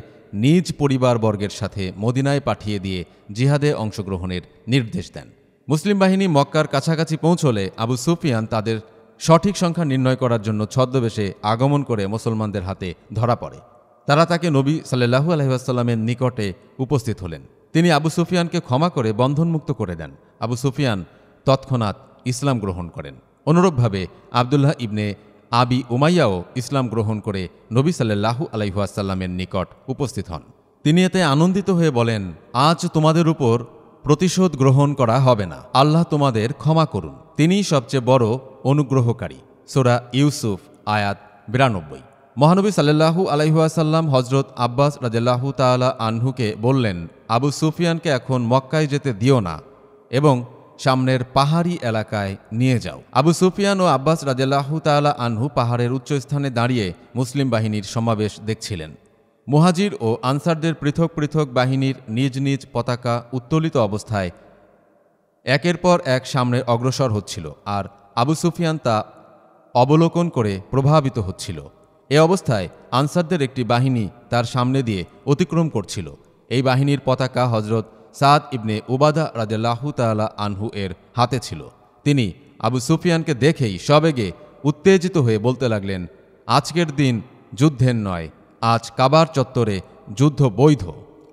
নিজ পরিবারবর্গের সাথে মদিনায় পাঠিয়ে দিয়ে জিহাদে অংশগ্রহণের নির্দেশ দেন মুসলিম বাহিনী মক্কার কাছাকাছি পৌঁছলে আবু সুফিয়ান তাদের সঠিক সংখ্যা নির্ণয় করার জন্য ছদ্মবেশে আগমন করে মুসলমানদের হাতে ধরা পড়ে তারা তাকে নবী সাল্লাহু আলহিহাস্লামের নিকটে উপস্থিত হলেন তিনি আবু সুফিয়ানকে ক্ষমা করে বন্ধনমুক্ত করে দেন আবু সুফিয়ান তৎক্ষণাৎ ইসলাম গ্রহণ করেন অনুরূপভাবে আবদুল্লাহ ইবনে আবি উমাইয়াও ইসলাম গ্রহণ করে নবী সাল্লাহু আলাইহাসাল্লামের নিকট উপস্থিত হন তিনি এতে আনন্দিত হয়ে বলেন আজ তোমাদের উপর প্রতিশোধ গ্রহণ করা হবে না আল্লাহ তোমাদের ক্ষমা করুন তিনিই সবচেয়ে বড় অনুগ্রহকারী সোরা ইউসুফ আয়াত বিরানব্বই মহানবী সাল্লাহু আলাইহাসাল্লাম হজরত আব্বাস রাজাল্লাহু তালা আনহুকে বললেন আবু সুফিয়ানকে এখন মক্কায় যেতে দিও না এবং সামনের পাহাড়ি এলাকায় নিয়ে যাও আবু সুফিয়ান ও আব্বাস রাজেলাহু তালা আনহু পাহাড়ের উচ্চস্থানে দাঁড়িয়ে মুসলিম বাহিনীর সমাবেশ দেখছিলেন মুহাজির ও আনসারদের পৃথক পৃথক বাহিনীর নিজ নিজ পতাকা উত্তোলিত অবস্থায় একের পর এক সামনে অগ্রসর হচ্ছিল আর আবু সুফিয়ান তা অবলোকন করে প্রভাবিত হচ্ছিল এ অবস্থায় আনসারদের একটি বাহিনী তার সামনে দিয়ে অতিক্রম করছিল এই বাহিনীর পতাকা হজরত সাদ ইবনে উবাদা রাজাল্লাহু তালা আনহু এর হাতে ছিল তিনি আবু সুফিয়ানকে দেখেই সবেগে উত্তেজিত হয়ে বলতে লাগলেন আজকের দিন যুদ্ধের নয় আজ কাবার চত্বরে যুদ্ধ বৈধ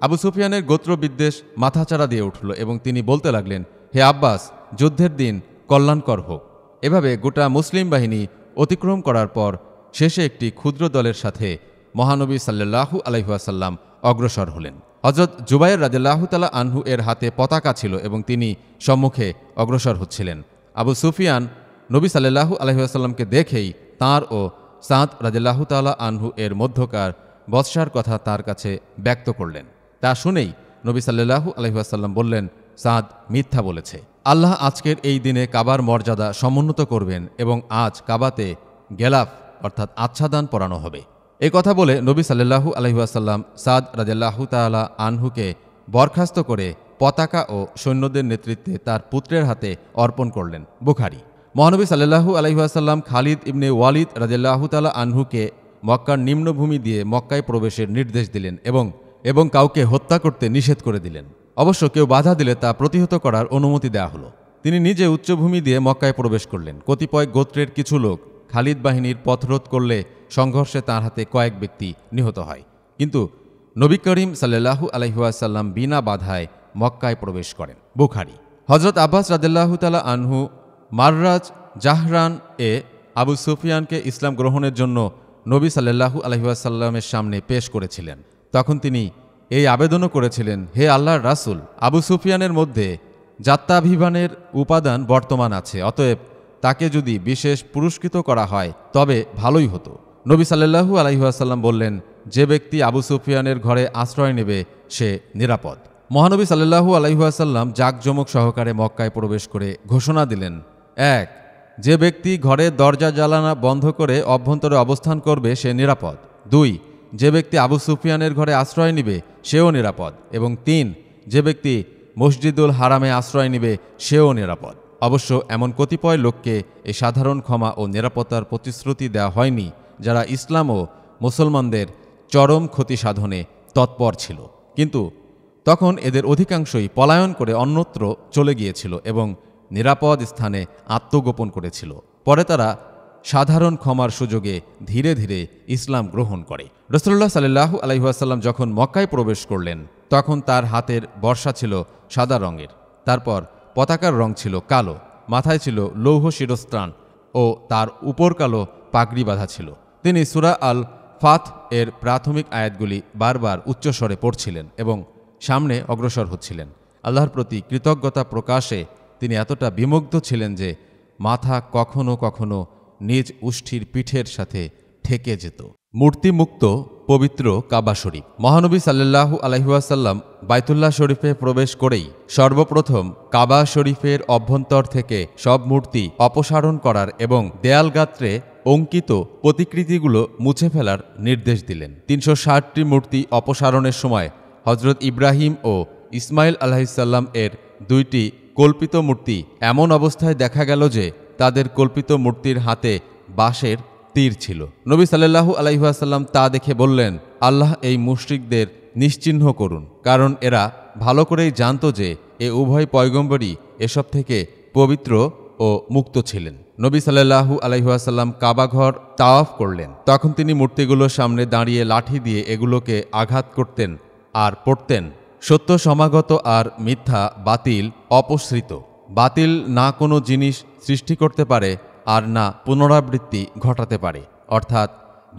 আবু সুফিয়ানের গোত্রবিদ্বেষ মাথাচাড়া দিয়ে উঠল এবং তিনি বলতে লাগলেন হে আব্বাস যুদ্ধের দিন কল্যাণকর হোক এভাবে গোটা মুসলিম বাহিনী অতিক্রম করার পর শেষে একটি ক্ষুদ্র দলের সাথে মহানবী সাল্লাহু আলহাসাল্লাম অগ্রসর হলেন হজরত জুবাইর রাজাল্লাহতালা আনহু এর হাতে পতাকা ছিল এবং তিনি সম্মুখে অগ্রসর হচ্ছিলেন আবু সুফিয়ান নবী সাল্লাহু আলহিহাস্লামকে দেখেই তার ও সাঁত রাজাল্লাহতালা আনহু এর মধ্যকার বৎসার কথা তার কাছে ব্যক্ত করলেন তা শুনেই নবী সাল্লাহু আলহিহাস্লাম বললেন সাঁত মিথ্যা বলেছে আল্লাহ আজকের এই দিনে কাবার মর্যাদা সমুন্নত করবেন এবং আজ কাবাতে গেলাফ অর্থাৎ আচ্ছাদান পরানো হবে এ কথা বলে নবী সাল্লাহু আলহিহাসাল্লাম সাদ রাজাল্লাহু তালা আনহুকে বরখাস্ত করে পতাকা ও সৈন্যদের নেতৃত্বে তার পুত্রের হাতে অর্পণ করলেন বুখারি মহানবী সাল্লাহু আলহিহাসাল্লাম খালিদ ইবনে ওয়ালিদ রাজাল্লাহু তালা আনহুকে মক্কার নিম্নভূমি দিয়ে মক্কায় প্রবেশের নির্দেশ দিলেন এবং এবং কাউকে হত্যা করতে নিষেধ করে দিলেন অবশ্য কেউ বাধা দিলে তা প্রতিহত করার অনুমতি দেয়া হলো তিনি নিজে উচ্চভূমি দিয়ে মক্কায় প্রবেশ করলেন কতিপয় গোত্রের কিছু লোক খালিদ বাহিনীর পথরোধ করলে সংঘর্ষে তার হাতে কয়েক ব্যক্তি নিহত হয় কিন্তু নবী করিম সাল্লাহু আলহিহাসাল্লাম বিনা বাধায় মক্কায় প্রবেশ করেন বুখারি হজরত আব্বাস রাদেল্লাহু তালা আনহু মাররাজ জাহরান এ আবু সুফিয়ানকে ইসলাম গ্রহণের জন্য নবী সাল্লু আলহিহাসাল্লামের সামনে পেশ করেছিলেন তখন তিনি এই আবেদনও করেছিলেন হে আল্লাহর রাসুল আবু সুফিয়ানের মধ্যে যাত্রাভিমানের উপাদান বর্তমান আছে অতএব তাকে যদি বিশেষ পুরস্কৃত করা হয় তবে ভালোই হতো নবী সাল্লাহু আলাইহাসাল্লাম বললেন যে ব্যক্তি আবু সুফিয়ানের ঘরে আশ্রয় নেবে সে নিরাপদ মহানবী আলাইহু আসাল্লাম জাকজমক সহকারে মক্কায় প্রবেশ করে ঘোষণা দিলেন এক যে ব্যক্তি ঘরে দরজা জ্বালানা বন্ধ করে অভ্যন্তরে অবস্থান করবে সে নিরাপদ দুই যে ব্যক্তি আবু সুফিয়ানের ঘরে আশ্রয় নিবে সেও নিরাপদ এবং তিন যে ব্যক্তি মসজিদুল হারামে আশ্রয় নিবে সেও নিরাপদ অবশ্য এমন কতিপয় লোককে এই সাধারণ ক্ষমা ও নিরাপত্তার প্রতিশ্রুতি দেওয়া হয়নি যারা ইসলাম ও মুসলমানদের চরম ক্ষতি সাধনে তৎপর ছিল কিন্তু তখন এদের অধিকাংশই পলায়ন করে অন্যত্র চলে গিয়েছিল এবং নিরাপদ স্থানে আত্মগোপন করেছিল পরে তারা সাধারণ ক্ষমার সুযোগে ধীরে ধীরে ইসলাম গ্রহণ করে রসল্লাহ সাল্লু আলহিহাসাল্লাম যখন মক্কায় প্রবেশ করলেন তখন তার হাতের বর্ষা ছিল সাদা রঙের তারপর পতাকার রং ছিল কালো মাথায় ছিল লৌহ শিরস্ত্রাণ ও তার উপর কালো পাগড়ি বাঁধা ছিল তিনি সুরা আল ফাত এর প্রাথমিক আয়াতগুলি বারবার উচ্চস্বরে পড়ছিলেন এবং সামনে অগ্রসর হচ্ছিলেন আল্লাহর প্রতি কৃতজ্ঞতা প্রকাশে তিনি এতটা বিমুগ্ধ ছিলেন যে মাথা কখনো কখনো নিজ উষ্ঠির পিঠের সাথে ঠেকে যেত মূর্তিমুক্ত পবিত্র কাবা শরীফ মহানবী সাল্লাহু আলহিহাসাল্লাম বাইতুল্লাহ শরীফে প্রবেশ করেই সর্বপ্রথম কাবা শরীফের অভ্যন্তর থেকে সব মূর্তি অপসারণ করার এবং দেয়ালগাত্রে অঙ্কিত প্রতিকৃতিগুলো মুছে ফেলার নির্দেশ দিলেন তিনশো ষাটটি মূর্তি অপসারণের সময় হজরত ইব্রাহিম ও ইসমাইল আলাহিসাল্লাম এর দুইটি কল্পিত মূর্তি এমন অবস্থায় দেখা গেল যে তাদের কল্পিত মূর্তির হাতে বাঁশের তীর ছিল নবী সাল্লাহু আলাইহাসাল্লাম তা দেখে বললেন আল্লাহ এই মুশ্রিকদের নিশ্চিহ্ন করুন কারণ এরা ভালো করেই জানত যে এ উভয় পয়গম্বরী এসব থেকে পবিত্র ও মুক্ত ছিলেন নবী সাল্লাহু আলহিহাসাল্লাম কাবাঘর তাওয়াফ করলেন তখন তিনি মূর্তিগুলোর সামনে দাঁড়িয়ে লাঠি দিয়ে এগুলোকে আঘাত করতেন আর পড়তেন সত্য সমাগত আর মিথ্যা বাতিল অপসৃত বাতিল না কোনো জিনিস সৃষ্টি করতে পারে আর না পুনরাবৃত্তি ঘটাতে পারে অর্থাৎ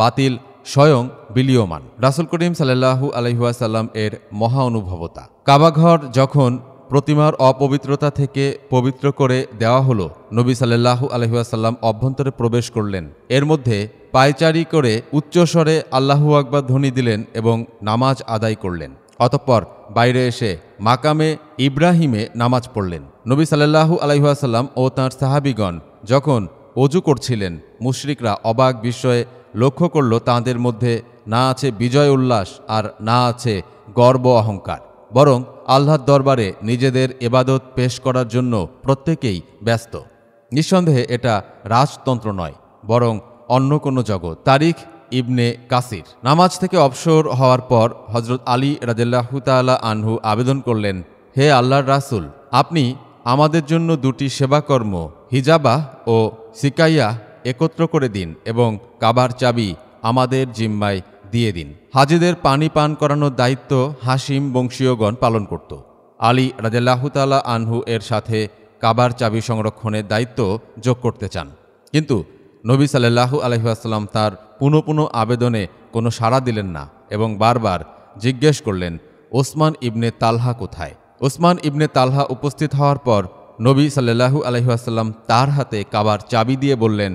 বাতিল স্বয়ং বিলীয়মান রাসুল করিম সাল্লাহু আলহিহাসাল্লাম এর মহা অনুভবতা কাবাঘর যখন প্রতিমার অপবিত্রতা থেকে পবিত্র করে দেওয়া হলো নবী সাল্লাহ আলহিহাসাল্লাম অভ্যন্তরে প্রবেশ করলেন এর মধ্যে পায়চারি করে উচ্চস্বরে আল্লাহু আকবার ধ্বনি দিলেন এবং নামাজ আদায় করলেন অতঃপর বাইরে এসে মাকামে ইব্রাহিমে নামাজ পড়লেন নবী সাল্লাহু আলহিহাসাল্লাম ও তাঁর সাহাবিগণ যখন অজু করছিলেন মুশরিকরা অবাক বিস্ময়ে লক্ষ্য করল তাঁদের মধ্যে না আছে বিজয় উল্লাস আর না আছে গর্ব অহংকার বরং আল্লাহর দরবারে নিজেদের এবাদত পেশ করার জন্য প্রত্যেকেই ব্যস্ত নিঃসন্দেহে এটা রাজতন্ত্র নয় বরং অন্য কোনো জগৎ তারিখ ইবনে কাসির নামাজ থেকে অবসর হওয়ার পর হজরত আলী রাজেল্লাহতালা আনহু আবেদন করলেন হে আল্লাহর রাসুল আপনি আমাদের জন্য দুটি সেবাকর্ম হিজাবা ও সিকাইয়া একত্র করে দিন এবং কাবার চাবি আমাদের জিম্মায় দিয়ে দিন হাজিদের পানি পান করানোর দায়িত্ব হাসিম বংশীয়গণ পালন করত আলী রাজাল্লাহতালা আনহু এর সাথে কাবার চাবি সংরক্ষণের দায়িত্ব যোগ করতে চান কিন্তু নবী সাল্লু আলহিহাস্লাম তার পুনঃ পুনঃ আবেদনে কোনো সাড়া দিলেন না এবং বারবার জিজ্ঞেস করলেন ওসমান ইবনে তালহা কোথায় ওসমান ইবনে তালহা উপস্থিত হওয়ার পর নবী সাল্লু আলহিহাস্লাম তার হাতে কাবার চাবি দিয়ে বললেন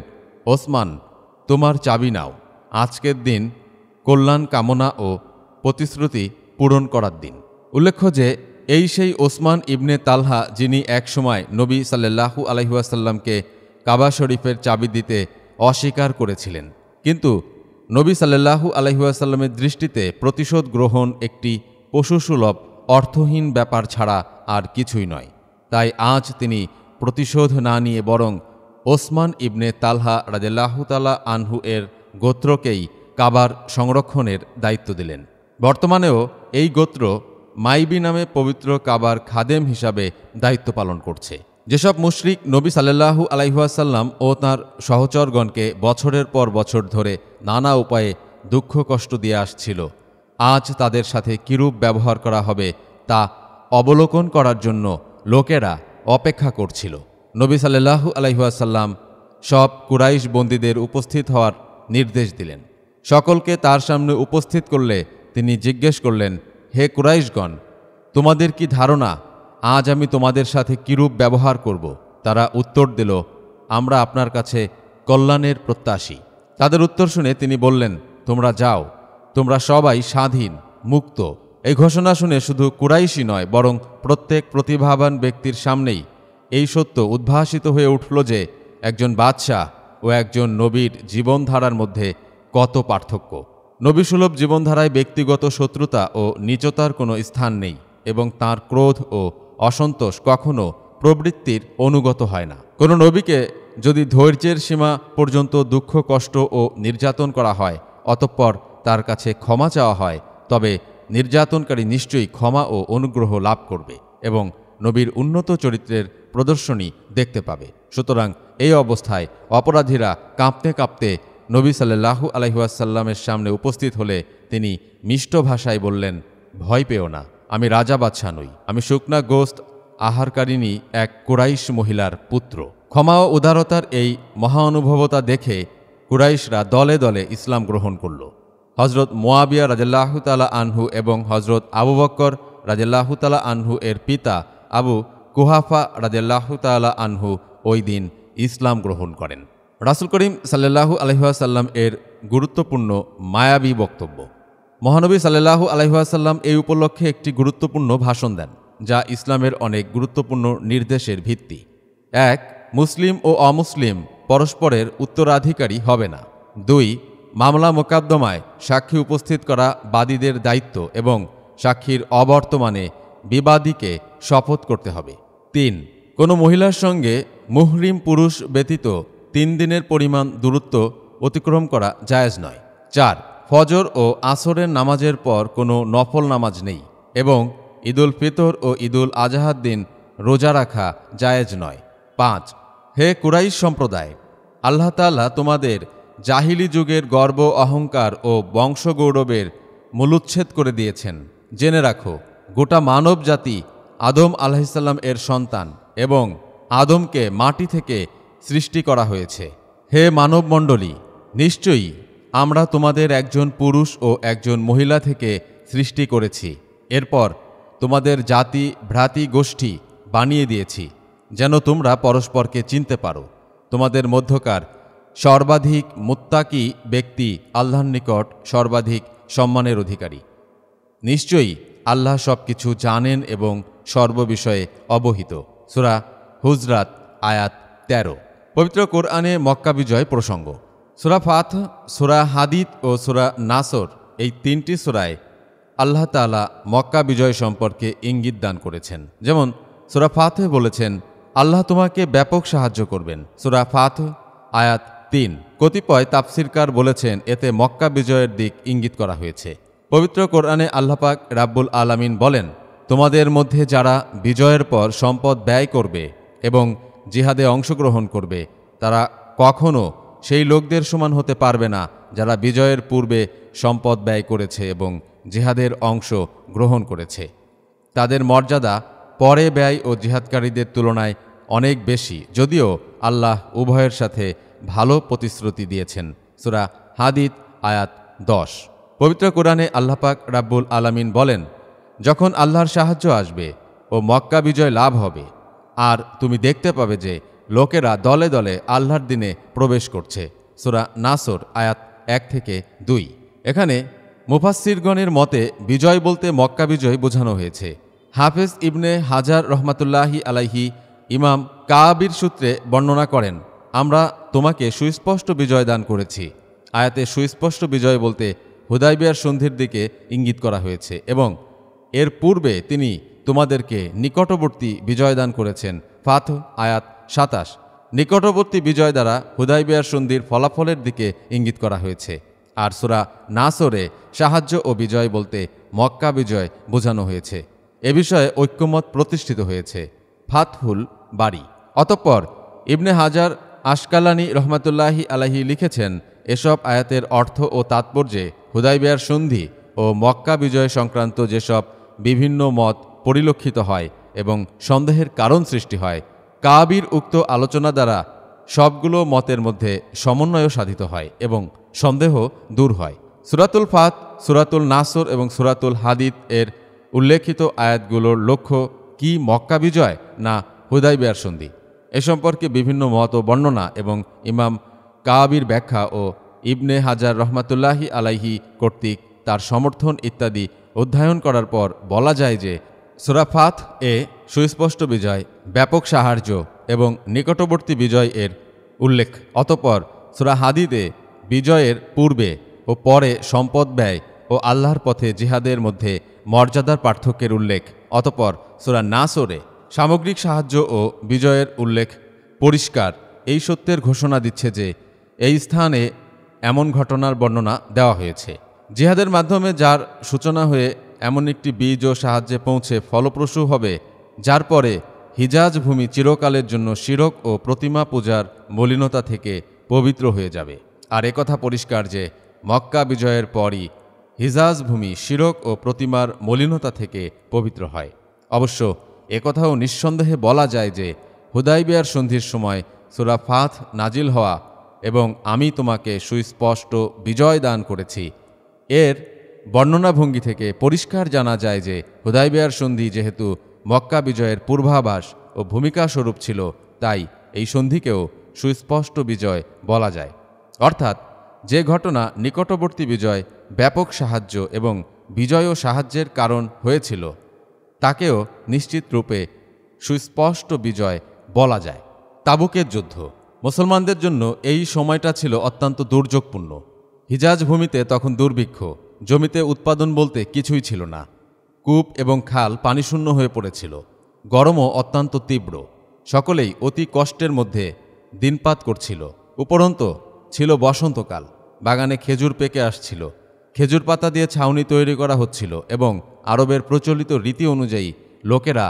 ওসমান তোমার চাবি নাও আজকের দিন কল্যাণ কামনা ও প্রতিশ্রুতি পূরণ করার দিন উল্লেখ্য যে এই সেই ওসমান ইবনে তালহা যিনি একসময় নবী সাল্লাহু আলহিউসাল্লামকে কাবা শরীফের চাবি দিতে অস্বীকার করেছিলেন কিন্তু নবী সাল্লাহু আলহিউসাল্লামের দৃষ্টিতে প্রতিশোধ গ্রহণ একটি পশুসুলভ অর্থহীন ব্যাপার ছাড়া আর কিছুই নয় তাই আজ তিনি প্রতিশোধ না নিয়ে বরং ওসমান ইবনে তালহা রাজেলাহুতালা আনহু এর গোত্রকেই কাবার সংরক্ষণের দায়িত্ব দিলেন বর্তমানেও এই গোত্র মাইবি নামে পবিত্র কাবার খাদেম হিসাবে দায়িত্ব পালন করছে যেসব মুশরিক নবী সাল্লাহু আলাইহাসাল্লাম ও তাঁর সহচরগণকে বছরের পর বছর ধরে নানা উপায়ে দুঃখ কষ্ট দিয়ে আসছিল আজ তাদের সাথে কিরূপ ব্যবহার করা হবে তা অবলোকন করার জন্য লোকেরা অপেক্ষা করছিল নবী সাল্লাহু আলাইহাসাল্লাম সব কুরাইশ বন্দীদের উপস্থিত হওয়ার নির্দেশ দিলেন সকলকে তার সামনে উপস্থিত করলে তিনি জিজ্ঞেস করলেন হে কুরাইশগণ তোমাদের কি ধারণা আজ আমি তোমাদের সাথে কিরূপ ব্যবহার করব তারা উত্তর দিল আমরা আপনার কাছে কল্যাণের প্রত্যাশী তাদের উত্তর শুনে তিনি বললেন তোমরা যাও তোমরা সবাই স্বাধীন মুক্ত এই ঘোষণা শুনে শুধু কুরাইশই নয় বরং প্রত্যেক প্রতিভাবান ব্যক্তির সামনেই এই সত্য উদ্ভাসিত হয়ে উঠল যে একজন বাদশাহ ও একজন নবীর জীবনধারার মধ্যে কত পার্থক্য নবীসুলভ জীবনধারায় ব্যক্তিগত শত্রুতা ও নিচতার কোনো স্থান নেই এবং তার ক্রোধ ও অসন্তোষ কখনো প্রবৃত্তির অনুগত হয় না কোনো নবীকে যদি ধৈর্যের সীমা পর্যন্ত দুঃখ কষ্ট ও নির্যাতন করা হয় অতঃপর তার কাছে ক্ষমা চাওয়া হয় তবে নির্যাতনকারী নিশ্চয়ই ক্ষমা ও অনুগ্রহ লাভ করবে এবং নবীর উন্নত চরিত্রের প্রদর্শনী দেখতে পাবে সুতরাং এই অবস্থায় অপরাধীরা কাঁপতে কাঁপতে নবী সাল্লাহু আলহিহাসাল্লামের সামনে উপস্থিত হলে তিনি মিষ্ট ভাষায় বললেন ভয় পেও না আমি রাজা বাদশা নই আমি শুকনা গোস্ত আহারকারিণী এক কুরাইশ মহিলার পুত্র ক্ষমা ও উদারতার এই মহানুভবতা দেখে কুরাইশরা দলে দলে ইসলাম গ্রহণ করল হজরত মোয়াবিয়া তালা আনহু এবং হজরত আবু বক্কর তালা আনহু এর পিতা আবু কুহাফা তালা আনহু ওই দিন ইসলাম গ্রহণ করেন রাসুল করিম সাল্লাহু আলহিহাসাল্লাম এর গুরুত্বপূর্ণ মায়াবী বক্তব্য মহানবী সাল্লাহু আলহিহাসাল্লাম এই উপলক্ষে একটি গুরুত্বপূর্ণ ভাষণ দেন যা ইসলামের অনেক গুরুত্বপূর্ণ নির্দেশের ভিত্তি এক মুসলিম ও অমুসলিম পরস্পরের উত্তরাধিকারী হবে না দুই মামলা মোকদ্দমায় সাক্ষী উপস্থিত করা বাদীদের দায়িত্ব এবং সাক্ষীর অবর্তমানে বিবাদীকে শপথ করতে হবে তিন কোনো মহিলার সঙ্গে মুহরিম পুরুষ ব্যতীত তিন দিনের পরিমাণ দূরত্ব অতিক্রম করা জায়েজ নয় চার ফজর ও আসরের নামাজের পর কোনো নফল নামাজ নেই এবং ঈদুল ফিতর ও ঈদুল আজাহার দিন রোজা রাখা জায়েজ নয় পাঁচ হে কুরাইশ সম্প্রদায় আল্লাহ তাল্লাহ তোমাদের জাহিলি যুগের গর্ব অহংকার ও বংশগৌরবের মূলুচ্ছেদ করে দিয়েছেন জেনে রাখো গোটা মানব জাতি আদম আলাহিসাল্লাম এর সন্তান এবং আদমকে মাটি থেকে সৃষ্টি করা হয়েছে হে মানবমণ্ডলী নিশ্চয়ই আমরা তোমাদের একজন পুরুষ ও একজন মহিলা থেকে সৃষ্টি করেছি এরপর তোমাদের জাতি ভ্রাতি গোষ্ঠী বানিয়ে দিয়েছি যেন তোমরা পরস্পরকে চিনতে পারো তোমাদের মধ্যকার সর্বাধিক মুত্তাকি ব্যক্তি আল্লাহর নিকট সর্বাধিক সম্মানের অধিকারী নিশ্চয়ই আল্লাহ সব কিছু জানেন এবং সর্ববিষয়ে অবহিত সুরা হুজরাত আয়াত তেরো পবিত্র কোরআনে মক্কা বিজয় প্রসঙ্গ সুরা ফাত সুরা হাদিদ ও সুরা নাসর এই তিনটি সুরায় আল্লাহ তালা মক্কা বিজয় সম্পর্কে ইঙ্গিত দান করেছেন যেমন সুরা ফাতে বলেছেন আল্লাহ তোমাকে ব্যাপক সাহায্য করবেন সুরা ফাত আয়াত তিন কতিপয় তাপসিরকার বলেছেন এতে মক্কা বিজয়ের দিক ইঙ্গিত করা হয়েছে পবিত্র কোরআনে আল্লাপাক রাব্বুল আলামিন বলেন তোমাদের মধ্যে যারা বিজয়ের পর সম্পদ ব্যয় করবে এবং জিহাদে অংশগ্রহণ করবে তারা কখনও সেই লোকদের সমান হতে পারবে না যারা বিজয়ের পূর্বে সম্পদ ব্যয় করেছে এবং জিহাদের অংশ গ্রহণ করেছে তাদের মর্যাদা পরে ব্যয় ও জিহাদকারীদের তুলনায় অনেক বেশি যদিও আল্লাহ উভয়ের সাথে ভালো প্রতিশ্রুতি দিয়েছেন সুরা হাদিদ আয়াত দশ পবিত্র কোরআনে আল্লাপাক রাব্বুল আলামিন বলেন যখন আল্লাহর সাহায্য আসবে ও মক্কা বিজয় লাভ হবে আর তুমি দেখতে পাবে যে লোকেরা দলে দলে আল্লাহর দিনে প্রবেশ করছে সুরা নাসর আয়াত এক থেকে দুই এখানে মুফাসিরগণের মতে বিজয় বলতে মক্কা বিজয় বোঝানো হয়েছে হাফেজ ইবনে হাজার রহমাতুল্লাহি আলাইহি ইমাম কাবির সূত্রে বর্ণনা করেন আমরা তোমাকে সুস্পষ্ট বিজয় দান করেছি আয়াতে সুস্পষ্ট বিজয় বলতে হুদাইবিয়ার সন্ধির দিকে ইঙ্গিত করা হয়েছে এবং এর পূর্বে তিনি তোমাদেরকে নিকটবর্তী বিজয় দান করেছেন ফাত আয়াত সাতাশ নিকটবর্তী বিজয় দ্বারা হুদাইবিয়ার সন্ধির ফলাফলের দিকে ইঙ্গিত করা হয়েছে আর সুরা নাসরে সাহায্য ও বিজয় বলতে মক্কা বিজয় বোঝানো হয়েছে এ বিষয়ে ঐক্যমত প্রতিষ্ঠিত হয়েছে ফাতহুল বাড়ি অতঃপর ইবনে হাজার আশকালানি রহমাতুল্লাহি আলাহি লিখেছেন এসব আয়াতের অর্থ ও তাৎপর্যে হুদাইবিয়ার সন্ধি ও মক্কা বিজয় সংক্রান্ত যেসব বিভিন্ন মত পরিলক্ষিত হয় এবং সন্দেহের কারণ সৃষ্টি হয় কাবির উক্ত আলোচনা দ্বারা সবগুলো মতের মধ্যে সমন্বয় সাধিত হয় এবং সন্দেহ দূর হয় সুরাতুল ফাত সুরাতুল নাসর এবং সুরাতুল হাদিদ এর উল্লেখিত আয়াতগুলোর লক্ষ্য কি মক্কা বিজয় না হুদাইবিয়ার সন্ধি এ সম্পর্কে বিভিন্ন মত বর্ণনা এবং ইমাম কাবির ব্যাখ্যা ও ইবনে হাজার রহমাতুল্লাহি আলাইহি কর্তৃক তার সমর্থন ইত্যাদি অধ্যয়ন করার পর বলা যায় যে সুরাফাত এ সুস্পষ্ট বিজয় ব্যাপক সাহায্য এবং নিকটবর্তী বিজয় এর উল্লেখ অতপর সুরা হাদিদে বিজয়ের পূর্বে ও পরে সম্পদ ব্যয় ও আল্লাহর পথে জিহাদের মধ্যে মর্যাদার পার্থক্যের উল্লেখ অতপর সুরা নাসরে সামগ্রিক সাহায্য ও বিজয়ের উল্লেখ পরিষ্কার এই সত্যের ঘোষণা দিচ্ছে যে এই স্থানে এমন ঘটনার বর্ণনা দেওয়া হয়েছে জিহাদের মাধ্যমে যার সূচনা হয়ে এমন একটি বীজ ও সাহায্যে পৌঁছে ফলপ্রসূ হবে যার পরে হিজাজ ভূমি চিরকালের জন্য শিরক ও প্রতিমা পূজার মলিনতা থেকে পবিত্র হয়ে যাবে আর একথা পরিষ্কার যে মক্কা বিজয়ের পরই হিজাজ ভূমি শিরক ও প্রতিমার মলিনতা থেকে পবিত্র হয় অবশ্য একথাও নিঃসন্দেহে বলা যায় যে হুদাইবিয়ার সন্ধির সময় সুরা ফাথ নাজিল হওয়া এবং আমি তোমাকে সুস্পষ্ট বিজয় দান করেছি এর বর্ণনাভঙ্গি থেকে পরিষ্কার জানা যায় যে হুদাইবিয়ার সন্ধি যেহেতু মক্কা বিজয়ের পূর্বাভাস ও ভূমিকা স্বরূপ ছিল তাই এই সন্ধিকেও সুস্পষ্ট বিজয় বলা যায় অর্থাৎ যে ঘটনা নিকটবর্তী বিজয় ব্যাপক সাহায্য এবং বিজয় ও সাহায্যের কারণ হয়েছিল তাকেও নিশ্চিত রূপে সুস্পষ্ট বিজয় বলা যায় তাবুকের যুদ্ধ মুসলমানদের জন্য এই সময়টা ছিল অত্যন্ত দুর্যোগপূর্ণ হিজাজ ভূমিতে তখন দুর্ভিক্ষ জমিতে উৎপাদন বলতে কিছুই ছিল না কূপ এবং খাল পানিশূন্য হয়ে পড়েছিল গরমও অত্যন্ত তীব্র সকলেই অতি কষ্টের মধ্যে দিনপাত করছিল উপরন্ত ছিল বসন্তকাল বাগানে খেজুর পেকে আসছিল খেজুর পাতা দিয়ে ছাউনি তৈরি করা হচ্ছিল এবং আরবের প্রচলিত রীতি অনুযায়ী লোকেরা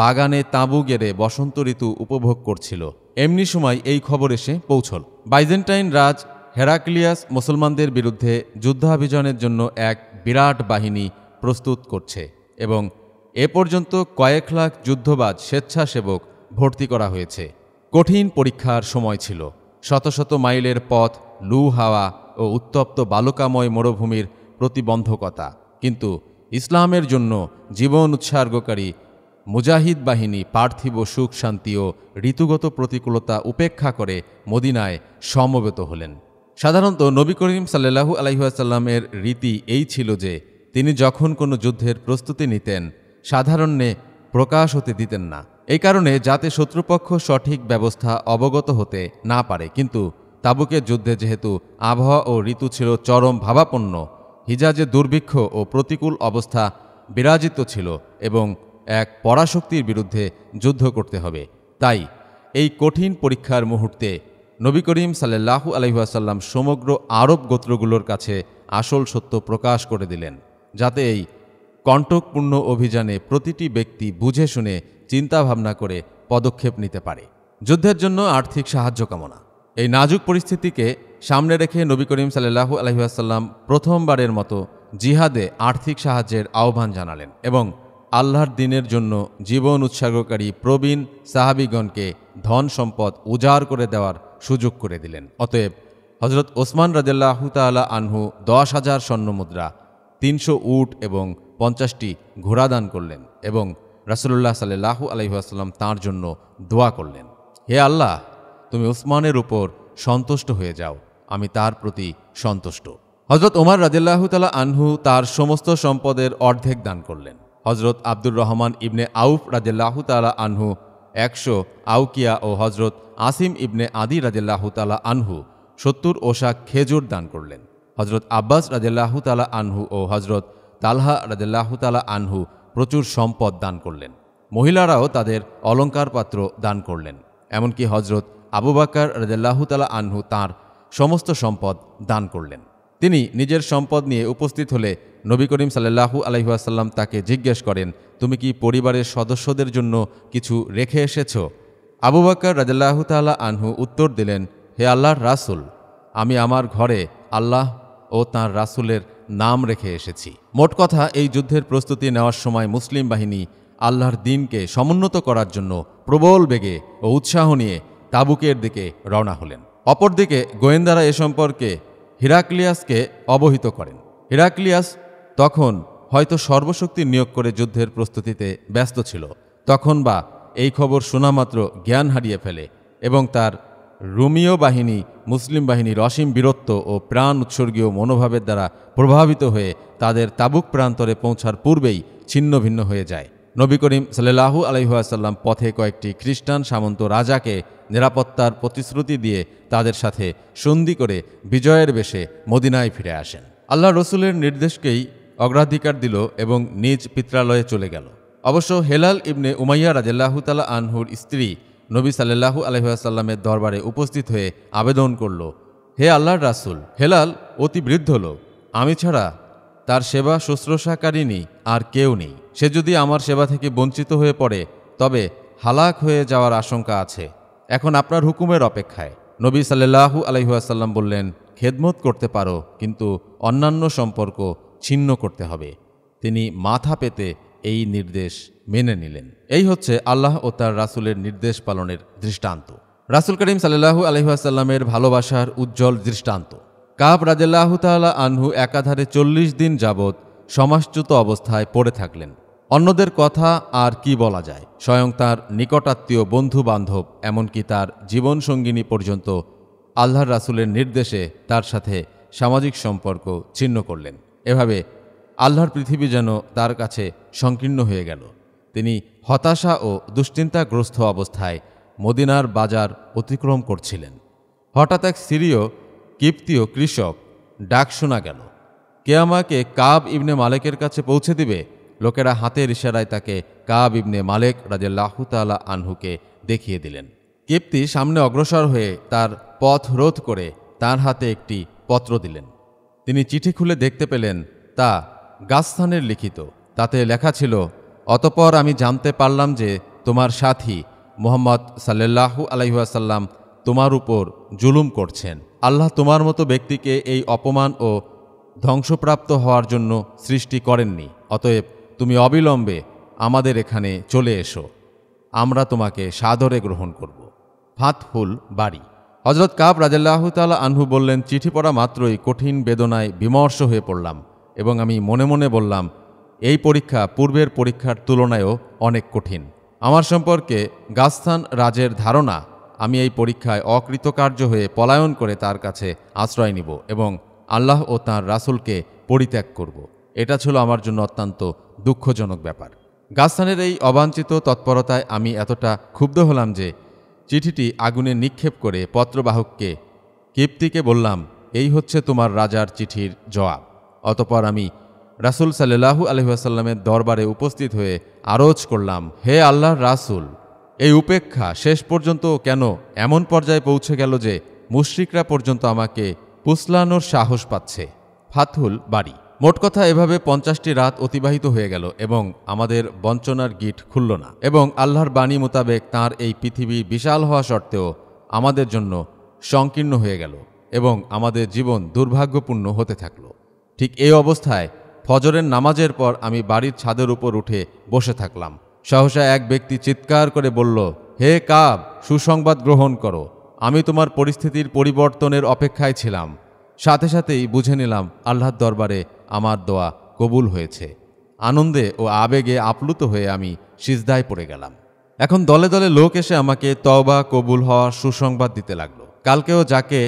বাগানে তাঁবু গেড়ে বসন্ত ঋতু উপভোগ করছিল এমনি সময় এই খবর এসে পৌঁছল বাইজেন্টাইন রাজ হেরাক্লিয়াস মুসলমানদের বিরুদ্ধে যুদ্ধাভিযানের জন্য এক বিরাট বাহিনী প্রস্তুত করছে এবং এ পর্যন্ত কয়েক লাখ যুদ্ধবাজ স্বেচ্ছাসেবক ভর্তি করা হয়েছে কঠিন পরীক্ষার সময় ছিল শত শত মাইলের পথ লু হাওয়া ও উত্তপ্ত বালুকাময় মরুভূমির প্রতিবন্ধকতা কিন্তু ইসলামের জন্য জীবন উৎসর্গকারী মুজাহিদ বাহিনী পার্থিব সুখ শান্তি ও ঋতুগত প্রতিকূলতা উপেক্ষা করে মদিনায় সমবেত হলেন সাধারণত নবী করিম সাল্লু আলাইসাল্লামের রীতি এই ছিল যে তিনি যখন কোনো যুদ্ধের প্রস্তুতি নিতেন সাধারণে প্রকাশ হতে দিতেন না এই কারণে যাতে শত্রুপক্ষ সঠিক ব্যবস্থা অবগত হতে না পারে কিন্তু তাবুকের যুদ্ধে যেহেতু আবহাওয়া ও ঋতু ছিল চরম ভাবাপন্ন হিজাজে দুর্ভিক্ষ ও প্রতিকূল অবস্থা বিরাজিত ছিল এবং এক পরাশক্তির বিরুদ্ধে যুদ্ধ করতে হবে তাই এই কঠিন পরীক্ষার মুহূর্তে নবী করিম সাল্লাহু আলহিহাসাল্লাম সমগ্র আরব গোত্রগুলোর কাছে আসল সত্য প্রকাশ করে দিলেন যাতে এই কণ্টকপূর্ণ অভিযানে প্রতিটি ব্যক্তি বুঝে শুনে চিন্তাভাবনা করে পদক্ষেপ নিতে পারে যুদ্ধের জন্য আর্থিক সাহায্য কামনা এই নাজুক পরিস্থিতিকে সামনে রেখে নবী করিম সাল্লাহু আলহিহাসাল্লাম প্রথমবারের মতো জিহাদে আর্থিক সাহায্যের আহ্বান জানালেন এবং আল্লাহর দিনের জন্য জীবন উৎসর্গকারী প্রবীণ সাহাবিগণকে ধন সম্পদ উজাড় করে দেওয়ার সুযোগ করে দিলেন অতএব হজরত ওসমান রাজাল্লাহ তালা আনহু দশ হাজার স্বর্ণমুদ্রা তিনশো উট এবং পঞ্চাশটি ঘোড়া দান করলেন এবং রাসুল্লাহ সাল্লাহু আলহিহাস্লাম তাঁর জন্য দোয়া করলেন হে আল্লাহ তুমি ওসমানের উপর সন্তুষ্ট হয়ে যাও আমি তার প্রতি সন্তুষ্ট হজরত ওমর রাজিল্লাহ তালা আনহু তার সমস্ত সম্পদের অর্ধেক দান করলেন হজরত আব্দুর রহমান ইবনে আউফ রাজিল্লাহ তালা আনহু একশো আউকিয়া ও হজরত আসিম ইবনে আদি রাজেল্লাহ তালা আনহু সত্তর ওষা খেজুর দান করলেন হজরত আব্বাস রাজেল্লাহ তালা আনহু ও হজরত তালহা রাজেল্লাহ তালা আনহু প্রচুর সম্পদ দান করলেন মহিলারাও তাদের অলঙ্কার পাত্র দান করলেন এমনকি হজরত আবু বাকার রাজাল্লাহতালা আনহু তার সমস্ত সম্পদ দান করলেন তিনি নিজের সম্পদ নিয়ে উপস্থিত হলে নবী করিম সাল্লাহু আলহিহাসাল্লাম তাকে জিজ্ঞেস করেন তুমি কি পরিবারের সদস্যদের জন্য কিছু রেখে এসেছো আবু বাক্কর রাজাল্লাহ তাল্লাহ আনহু উত্তর দিলেন হে আল্লাহর রাসুল আমি আমার ঘরে আল্লাহ ও তাঁর রাসুলের নাম রেখে এসেছি মোট কথা এই যুদ্ধের প্রস্তুতি নেওয়ার সময় মুসলিম বাহিনী আল্লাহর দিনকে সমুন্নত করার জন্য প্রবল বেগে ও উৎসাহ নিয়ে তাবুকের দিকে রওনা হলেন অপরদিকে গোয়েন্দারা এ সম্পর্কে হিরাক্লিয়াসকে অবহিত করেন হিরাক্লিয়াস তখন হয়তো সর্বশক্তি নিয়োগ করে যুদ্ধের প্রস্তুতিতে ব্যস্ত ছিল তখন বা এই খবর শোনামাত্র জ্ঞান হারিয়ে ফেলে এবং তার রোমীয় বাহিনী মুসলিম বাহিনীর অসীম বীরত্ব ও প্রাণ উৎসর্গীয় মনোভাবের দ্বারা প্রভাবিত হয়ে তাদের তাবুক প্রান্তরে পৌঁছার পূর্বেই ছিন্ন ভিন্ন হয়ে যায় নবী করিম সাল্লাহু আলহিহাসাল্লাম পথে কয়েকটি খ্রিস্টান সামন্ত রাজাকে নিরাপত্তার প্রতিশ্রুতি দিয়ে তাদের সাথে সন্ধি করে বিজয়ের বেশে মদিনায় ফিরে আসেন আল্লাহ রসুলের নির্দেশকেই অগ্রাধিকার দিল এবং নিজ পিত্রালয়ে চলে গেল অবশ্য হেলাল ইবনে উমাইয়া রাজেল্লাহু তালা আনহুর স্ত্রী নবী সাল্লাহু আলহিহাসাল্লামের দরবারে উপস্থিত হয়ে আবেদন করল হে আল্লাহর রাসুল হেলাল অতি বৃদ্ধ লোক আমি ছাড়া তার সেবা শুশ্রূষাকারিনী আর কেউ নেই সে যদি আমার সেবা থেকে বঞ্চিত হয়ে পড়ে তবে হালাক হয়ে যাওয়ার আশঙ্কা আছে এখন আপনার হুকুমের অপেক্ষায় নবী সাল্লাহু আলহিহাসাল্লাম বললেন খেদমত করতে পারো কিন্তু অন্যান্য সম্পর্ক ছিন্ন করতে হবে তিনি মাথা পেতে এই নির্দেশ মেনে নিলেন এই হচ্ছে আল্লাহ ও তার রাসুলের নির্দেশ পালনের দৃষ্টান্ত রাসুল করিম সাল্লাহু আলহিহাসাল্লামের ভালোবাসার উজ্জ্বল দৃষ্টান্ত কাব রাজাল্লাহু তাল্লাহ আনহু একাধারে চল্লিশ দিন যাবৎ সমাসচ্যুত অবস্থায় পড়ে থাকলেন অন্যদের কথা আর কি বলা যায় স্বয়ং তার নিকটাত্মীয় বন্ধু বান্ধব এমনকি তার জীবনসঙ্গিনী পর্যন্ত আল্লাহর রাসুলের নির্দেশে তার সাথে সামাজিক সম্পর্ক ছিন্ন করলেন এভাবে আল্লাহর পৃথিবী যেন তার কাছে সংকীর্ণ হয়ে গেল তিনি হতাশা ও দুশ্চিন্তাগ্রস্ত অবস্থায় মদিনার বাজার অতিক্রম করছিলেন হঠাৎ এক সিরীয় কিপ্তীয় কৃষক ডাক শোনা গেল কে আমাকে কাব ইবনে মালেকের কাছে পৌঁছে দিবে লোকেরা হাতের ইশারায় তাকে কাব ইবনে মালেক রাজের লাহুতালা আনহুকে দেখিয়ে দিলেন কেপ্তি সামনে অগ্রসর হয়ে তার পথ রোধ করে তার হাতে একটি পত্র দিলেন তিনি চিঠি খুলে দেখতে পেলেন তা গাস্থানের লিখিত তাতে লেখা ছিল অতপর আমি জানতে পারলাম যে তোমার সাথী মোহাম্মদ সাল্লু আলহিহাসাল্লাম তোমার উপর জুলুম করছেন আল্লাহ তোমার মতো ব্যক্তিকে এই অপমান ও ধ্বংসপ্রাপ্ত হওয়ার জন্য সৃষ্টি করেননি অতএব তুমি অবিলম্বে আমাদের এখানে চলে এসো আমরা তোমাকে সাদরে গ্রহণ করব ফাতহুল বাড়ি হজরত কাপ রাজাল্লাহ তালা আনহু বললেন চিঠি পড়া মাত্রই কঠিন বেদনায় বিমর্ষ হয়ে পড়লাম এবং আমি মনে মনে বললাম এই পরীক্ষা পূর্বের পরীক্ষার তুলনায়ও অনেক কঠিন আমার সম্পর্কে গাস্থান রাজের ধারণা আমি এই পরীক্ষায় অকৃতকার্য হয়ে পলায়ন করে তার কাছে আশ্রয় নিব এবং আল্লাহ ও তাঁর রাসুলকে পরিত্যাগ করব এটা ছিল আমার জন্য অত্যন্ত দুঃখজনক ব্যাপার গাস্থানের এই অবাঞ্ছিত তৎপরতায় আমি এতটা ক্ষুব্ধ হলাম যে চিঠিটি আগুনে নিক্ষেপ করে পত্রবাহককে কীপ্তিকে বললাম এই হচ্ছে তোমার রাজার চিঠির জবাব অতপর আমি রাসুল সাল্লাহু আলহিহাসাল্লামের দরবারে উপস্থিত হয়ে আরজ করলাম হে আল্লাহর রাসুল এই উপেক্ষা শেষ পর্যন্ত কেন এমন পর্যায়ে পৌঁছে গেল যে মুশ্রিকরা পর্যন্ত আমাকে পুসলানোর সাহস পাচ্ছে ফাতুল বাড়ি মোট কথা এভাবে পঞ্চাশটি রাত অতিবাহিত হয়ে গেল এবং আমাদের বঞ্চনার গিট খুলল না এবং আল্লাহর বাণী মোতাবেক তার এই পৃথিবী বিশাল হওয়া সত্ত্বেও আমাদের জন্য সংকীর্ণ হয়ে গেল এবং আমাদের জীবন দুর্ভাগ্যপূর্ণ হতে থাকল ঠিক এই অবস্থায় ফজরের নামাজের পর আমি বাড়ির ছাদের উপর উঠে বসে থাকলাম সহসা এক ব্যক্তি চিৎকার করে বলল হে কাব সুসংবাদ গ্রহণ করো আমি তোমার পরিস্থিতির পরিবর্তনের অপেক্ষায় ছিলাম সাথে সাথেই বুঝে নিলাম আল্লাহর দরবারে আমার দোয়া কবুল হয়েছে আনন্দে ও আবেগে আপ্লুত হয়ে আমি সিজদায় পড়ে গেলাম এখন দলে দলে লোক এসে আমাকে তওবা কবুল হওয়ার সুসংবাদ দিতে লাগলো কালকেও যাকে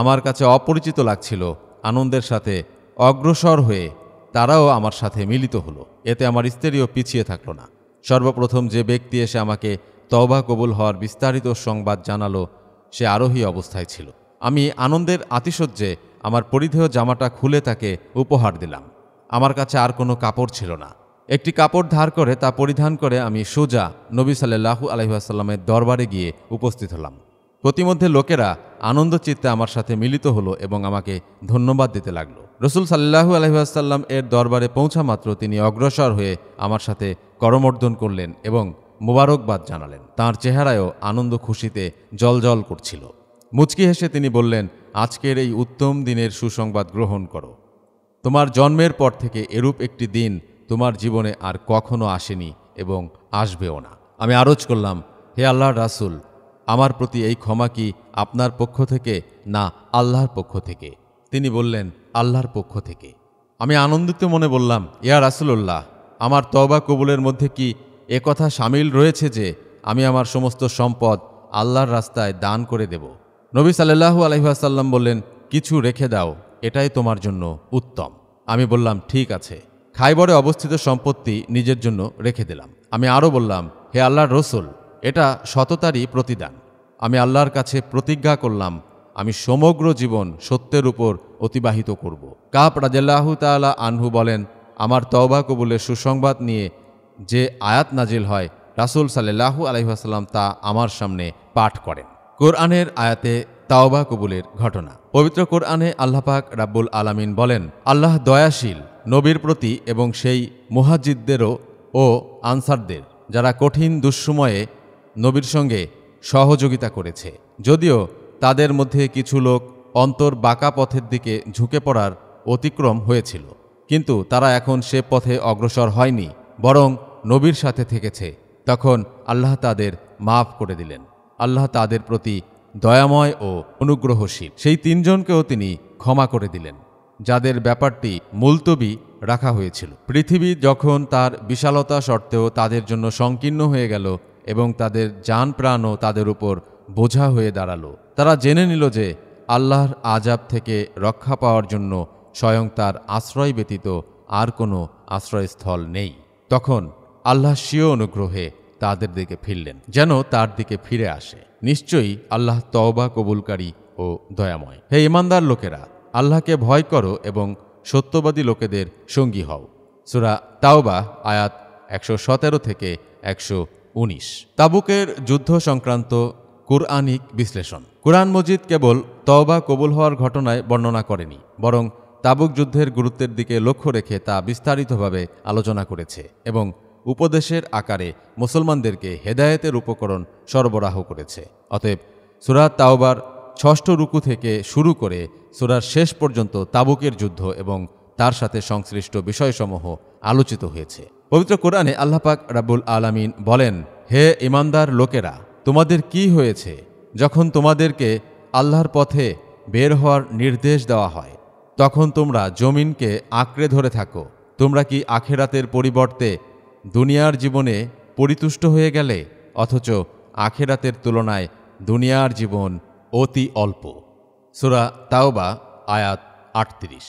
আমার কাছে অপরিচিত লাগছিল আনন্দের সাথে অগ্রসর হয়ে তারাও আমার সাথে মিলিত হলো এতে আমার স্ত্রীও পিছিয়ে থাকলো না সর্বপ্রথম যে ব্যক্তি এসে আমাকে তওবা কবুল হওয়ার বিস্তারিত সংবাদ জানালো সে আরোহী অবস্থায় ছিল আমি আনন্দের আতিশয্যে আমার পরিধেয় জামাটা খুলে তাকে উপহার দিলাম আমার কাছে আর কোনো কাপড় ছিল না একটি কাপড় ধার করে তা পরিধান করে আমি সোজা নবী সাল্লাহু আলহিহাসাল্লামের দরবারে গিয়ে উপস্থিত হলাম প্রতিমধ্যে লোকেরা আনন্দ চিত্তে আমার সাথে মিলিত হলো এবং আমাকে ধন্যবাদ দিতে লাগলো রসুল সাল্লাহু আলহিহাসাল্লাম এর দরবারে পৌঁছা মাত্র তিনি অগ্রসর হয়ে আমার সাথে করমর্দন করলেন এবং মোবারকবাদ জানালেন তার চেহারায়ও আনন্দ খুশিতে জলজল করছিল মুচকি হেসে তিনি বললেন আজকের এই উত্তম দিনের সুসংবাদ গ্রহণ করো তোমার জন্মের পর থেকে এরূপ একটি দিন তোমার জীবনে আর কখনো আসেনি এবং আসবেও না আমি আরজ করলাম হে আল্লাহ রাসুল আমার প্রতি এই ক্ষমা কি আপনার পক্ষ থেকে না আল্লাহর পক্ষ থেকে তিনি বললেন আল্লাহর পক্ষ থেকে আমি আনন্দিত মনে বললাম ইয়া রাসুল্লাহ আমার তবা কবুলের মধ্যে কি একথা সামিল রয়েছে যে আমি আমার সমস্ত সম্পদ আল্লাহর রাস্তায় দান করে দেব নবী সাল্লু আলহিহাসাল্লাম বললেন কিছু রেখে দাও এটাই তোমার জন্য উত্তম আমি বললাম ঠিক আছে খাইবরে অবস্থিত সম্পত্তি নিজের জন্য রেখে দিলাম আমি আরও বললাম হে আল্লাহর রসুল এটা সততারই প্রতিদান আমি আল্লাহর কাছে প্রতিজ্ঞা করলাম আমি সমগ্র জীবন সত্যের উপর অতিবাহিত করব কাপ রাজাল্লাহু তালা আনহু বলেন আমার তওবা কবুলের সুসংবাদ নিয়ে যে আয়াত নাজিল হয় রাসুল সাল্লাহু আলহিহাসাল্লাম তা আমার সামনে পাঠ করেন কোরআনের আয়াতে তাওবা কবুলের ঘটনা পবিত্র কোরআনে আল্লাপাক রাব্বুল আলামিন বলেন আল্লাহ দয়াশীল নবীর প্রতি এবং সেই মুহাজিদদেরও ও আনসারদের যারা কঠিন দুঃসময়ে নবীর সঙ্গে সহযোগিতা করেছে যদিও তাদের মধ্যে কিছু লোক অন্তর বাঁকা পথের দিকে ঝুঁকে পড়ার অতিক্রম হয়েছিল কিন্তু তারা এখন সে পথে অগ্রসর হয়নি বরং নবীর সাথে থেকেছে তখন আল্লাহ তাদের মাফ করে দিলেন আল্লাহ তাদের প্রতি দয়াময় ও অনুগ্রহশীল সেই তিনজনকেও তিনি ক্ষমা করে দিলেন যাদের ব্যাপারটি মুলতবি রাখা হয়েছিল পৃথিবী যখন তার বিশালতা সত্ত্বেও তাদের জন্য সংকীর্ণ হয়ে গেল এবং তাদের যান প্রাণও তাদের উপর বোঝা হয়ে দাঁড়ালো তারা জেনে নিল যে আল্লাহর আজাব থেকে রক্ষা পাওয়ার জন্য স্বয়ং তার আশ্রয় ব্যতীত আর কোনো আশ্রয়স্থল নেই তখন আল্লাহ স্বীয় অনুগ্রহে তাদের দিকে ফিরলেন যেন তার দিকে ফিরে আসে নিশ্চয়ই আল্লাহ তওবা কবুলকারী ও দয়াময় হে ইমানদার লোকেরা আল্লাহকে ভয় করো এবং সত্যবাদী লোকেদের সঙ্গী হও সুরা তাওবা আয়াত একশো থেকে একশো উনিশ তাবুকের যুদ্ধ সংক্রান্ত কুরআনিক বিশ্লেষণ কুরআন মজিদ কেবল তওবা কবুল হওয়ার ঘটনায় বর্ণনা করেনি বরং তাবুক যুদ্ধের গুরুত্বের দিকে লক্ষ্য রেখে তা বিস্তারিতভাবে আলোচনা করেছে এবং উপদেশের আকারে মুসলমানদেরকে হেদায়েতের উপকরণ সরবরাহ করেছে অতএব সুরা তাওবার ষষ্ঠ রুকু থেকে শুরু করে সুরার শেষ পর্যন্ত তাবুকের যুদ্ধ এবং তার সাথে সংশ্লিষ্ট বিষয়সমূহ আলোচিত হয়েছে পবিত্র কোরআনে আল্লাপাক রাবুল আলামিন বলেন হে ইমানদার লোকেরা তোমাদের কি হয়েছে যখন তোমাদেরকে আল্লাহর পথে বের হওয়ার নির্দেশ দেওয়া হয় তখন তোমরা জমিনকে আঁকড়ে ধরে থাকো তোমরা কি আখেরাতের পরিবর্তে দুনিয়ার জীবনে পরিতুষ্ট হয়ে গেলে অথচ আখেরাতের তুলনায় দুনিয়ার জীবন অতি অল্প সুরা তাওবা আয়াত আটত্রিশ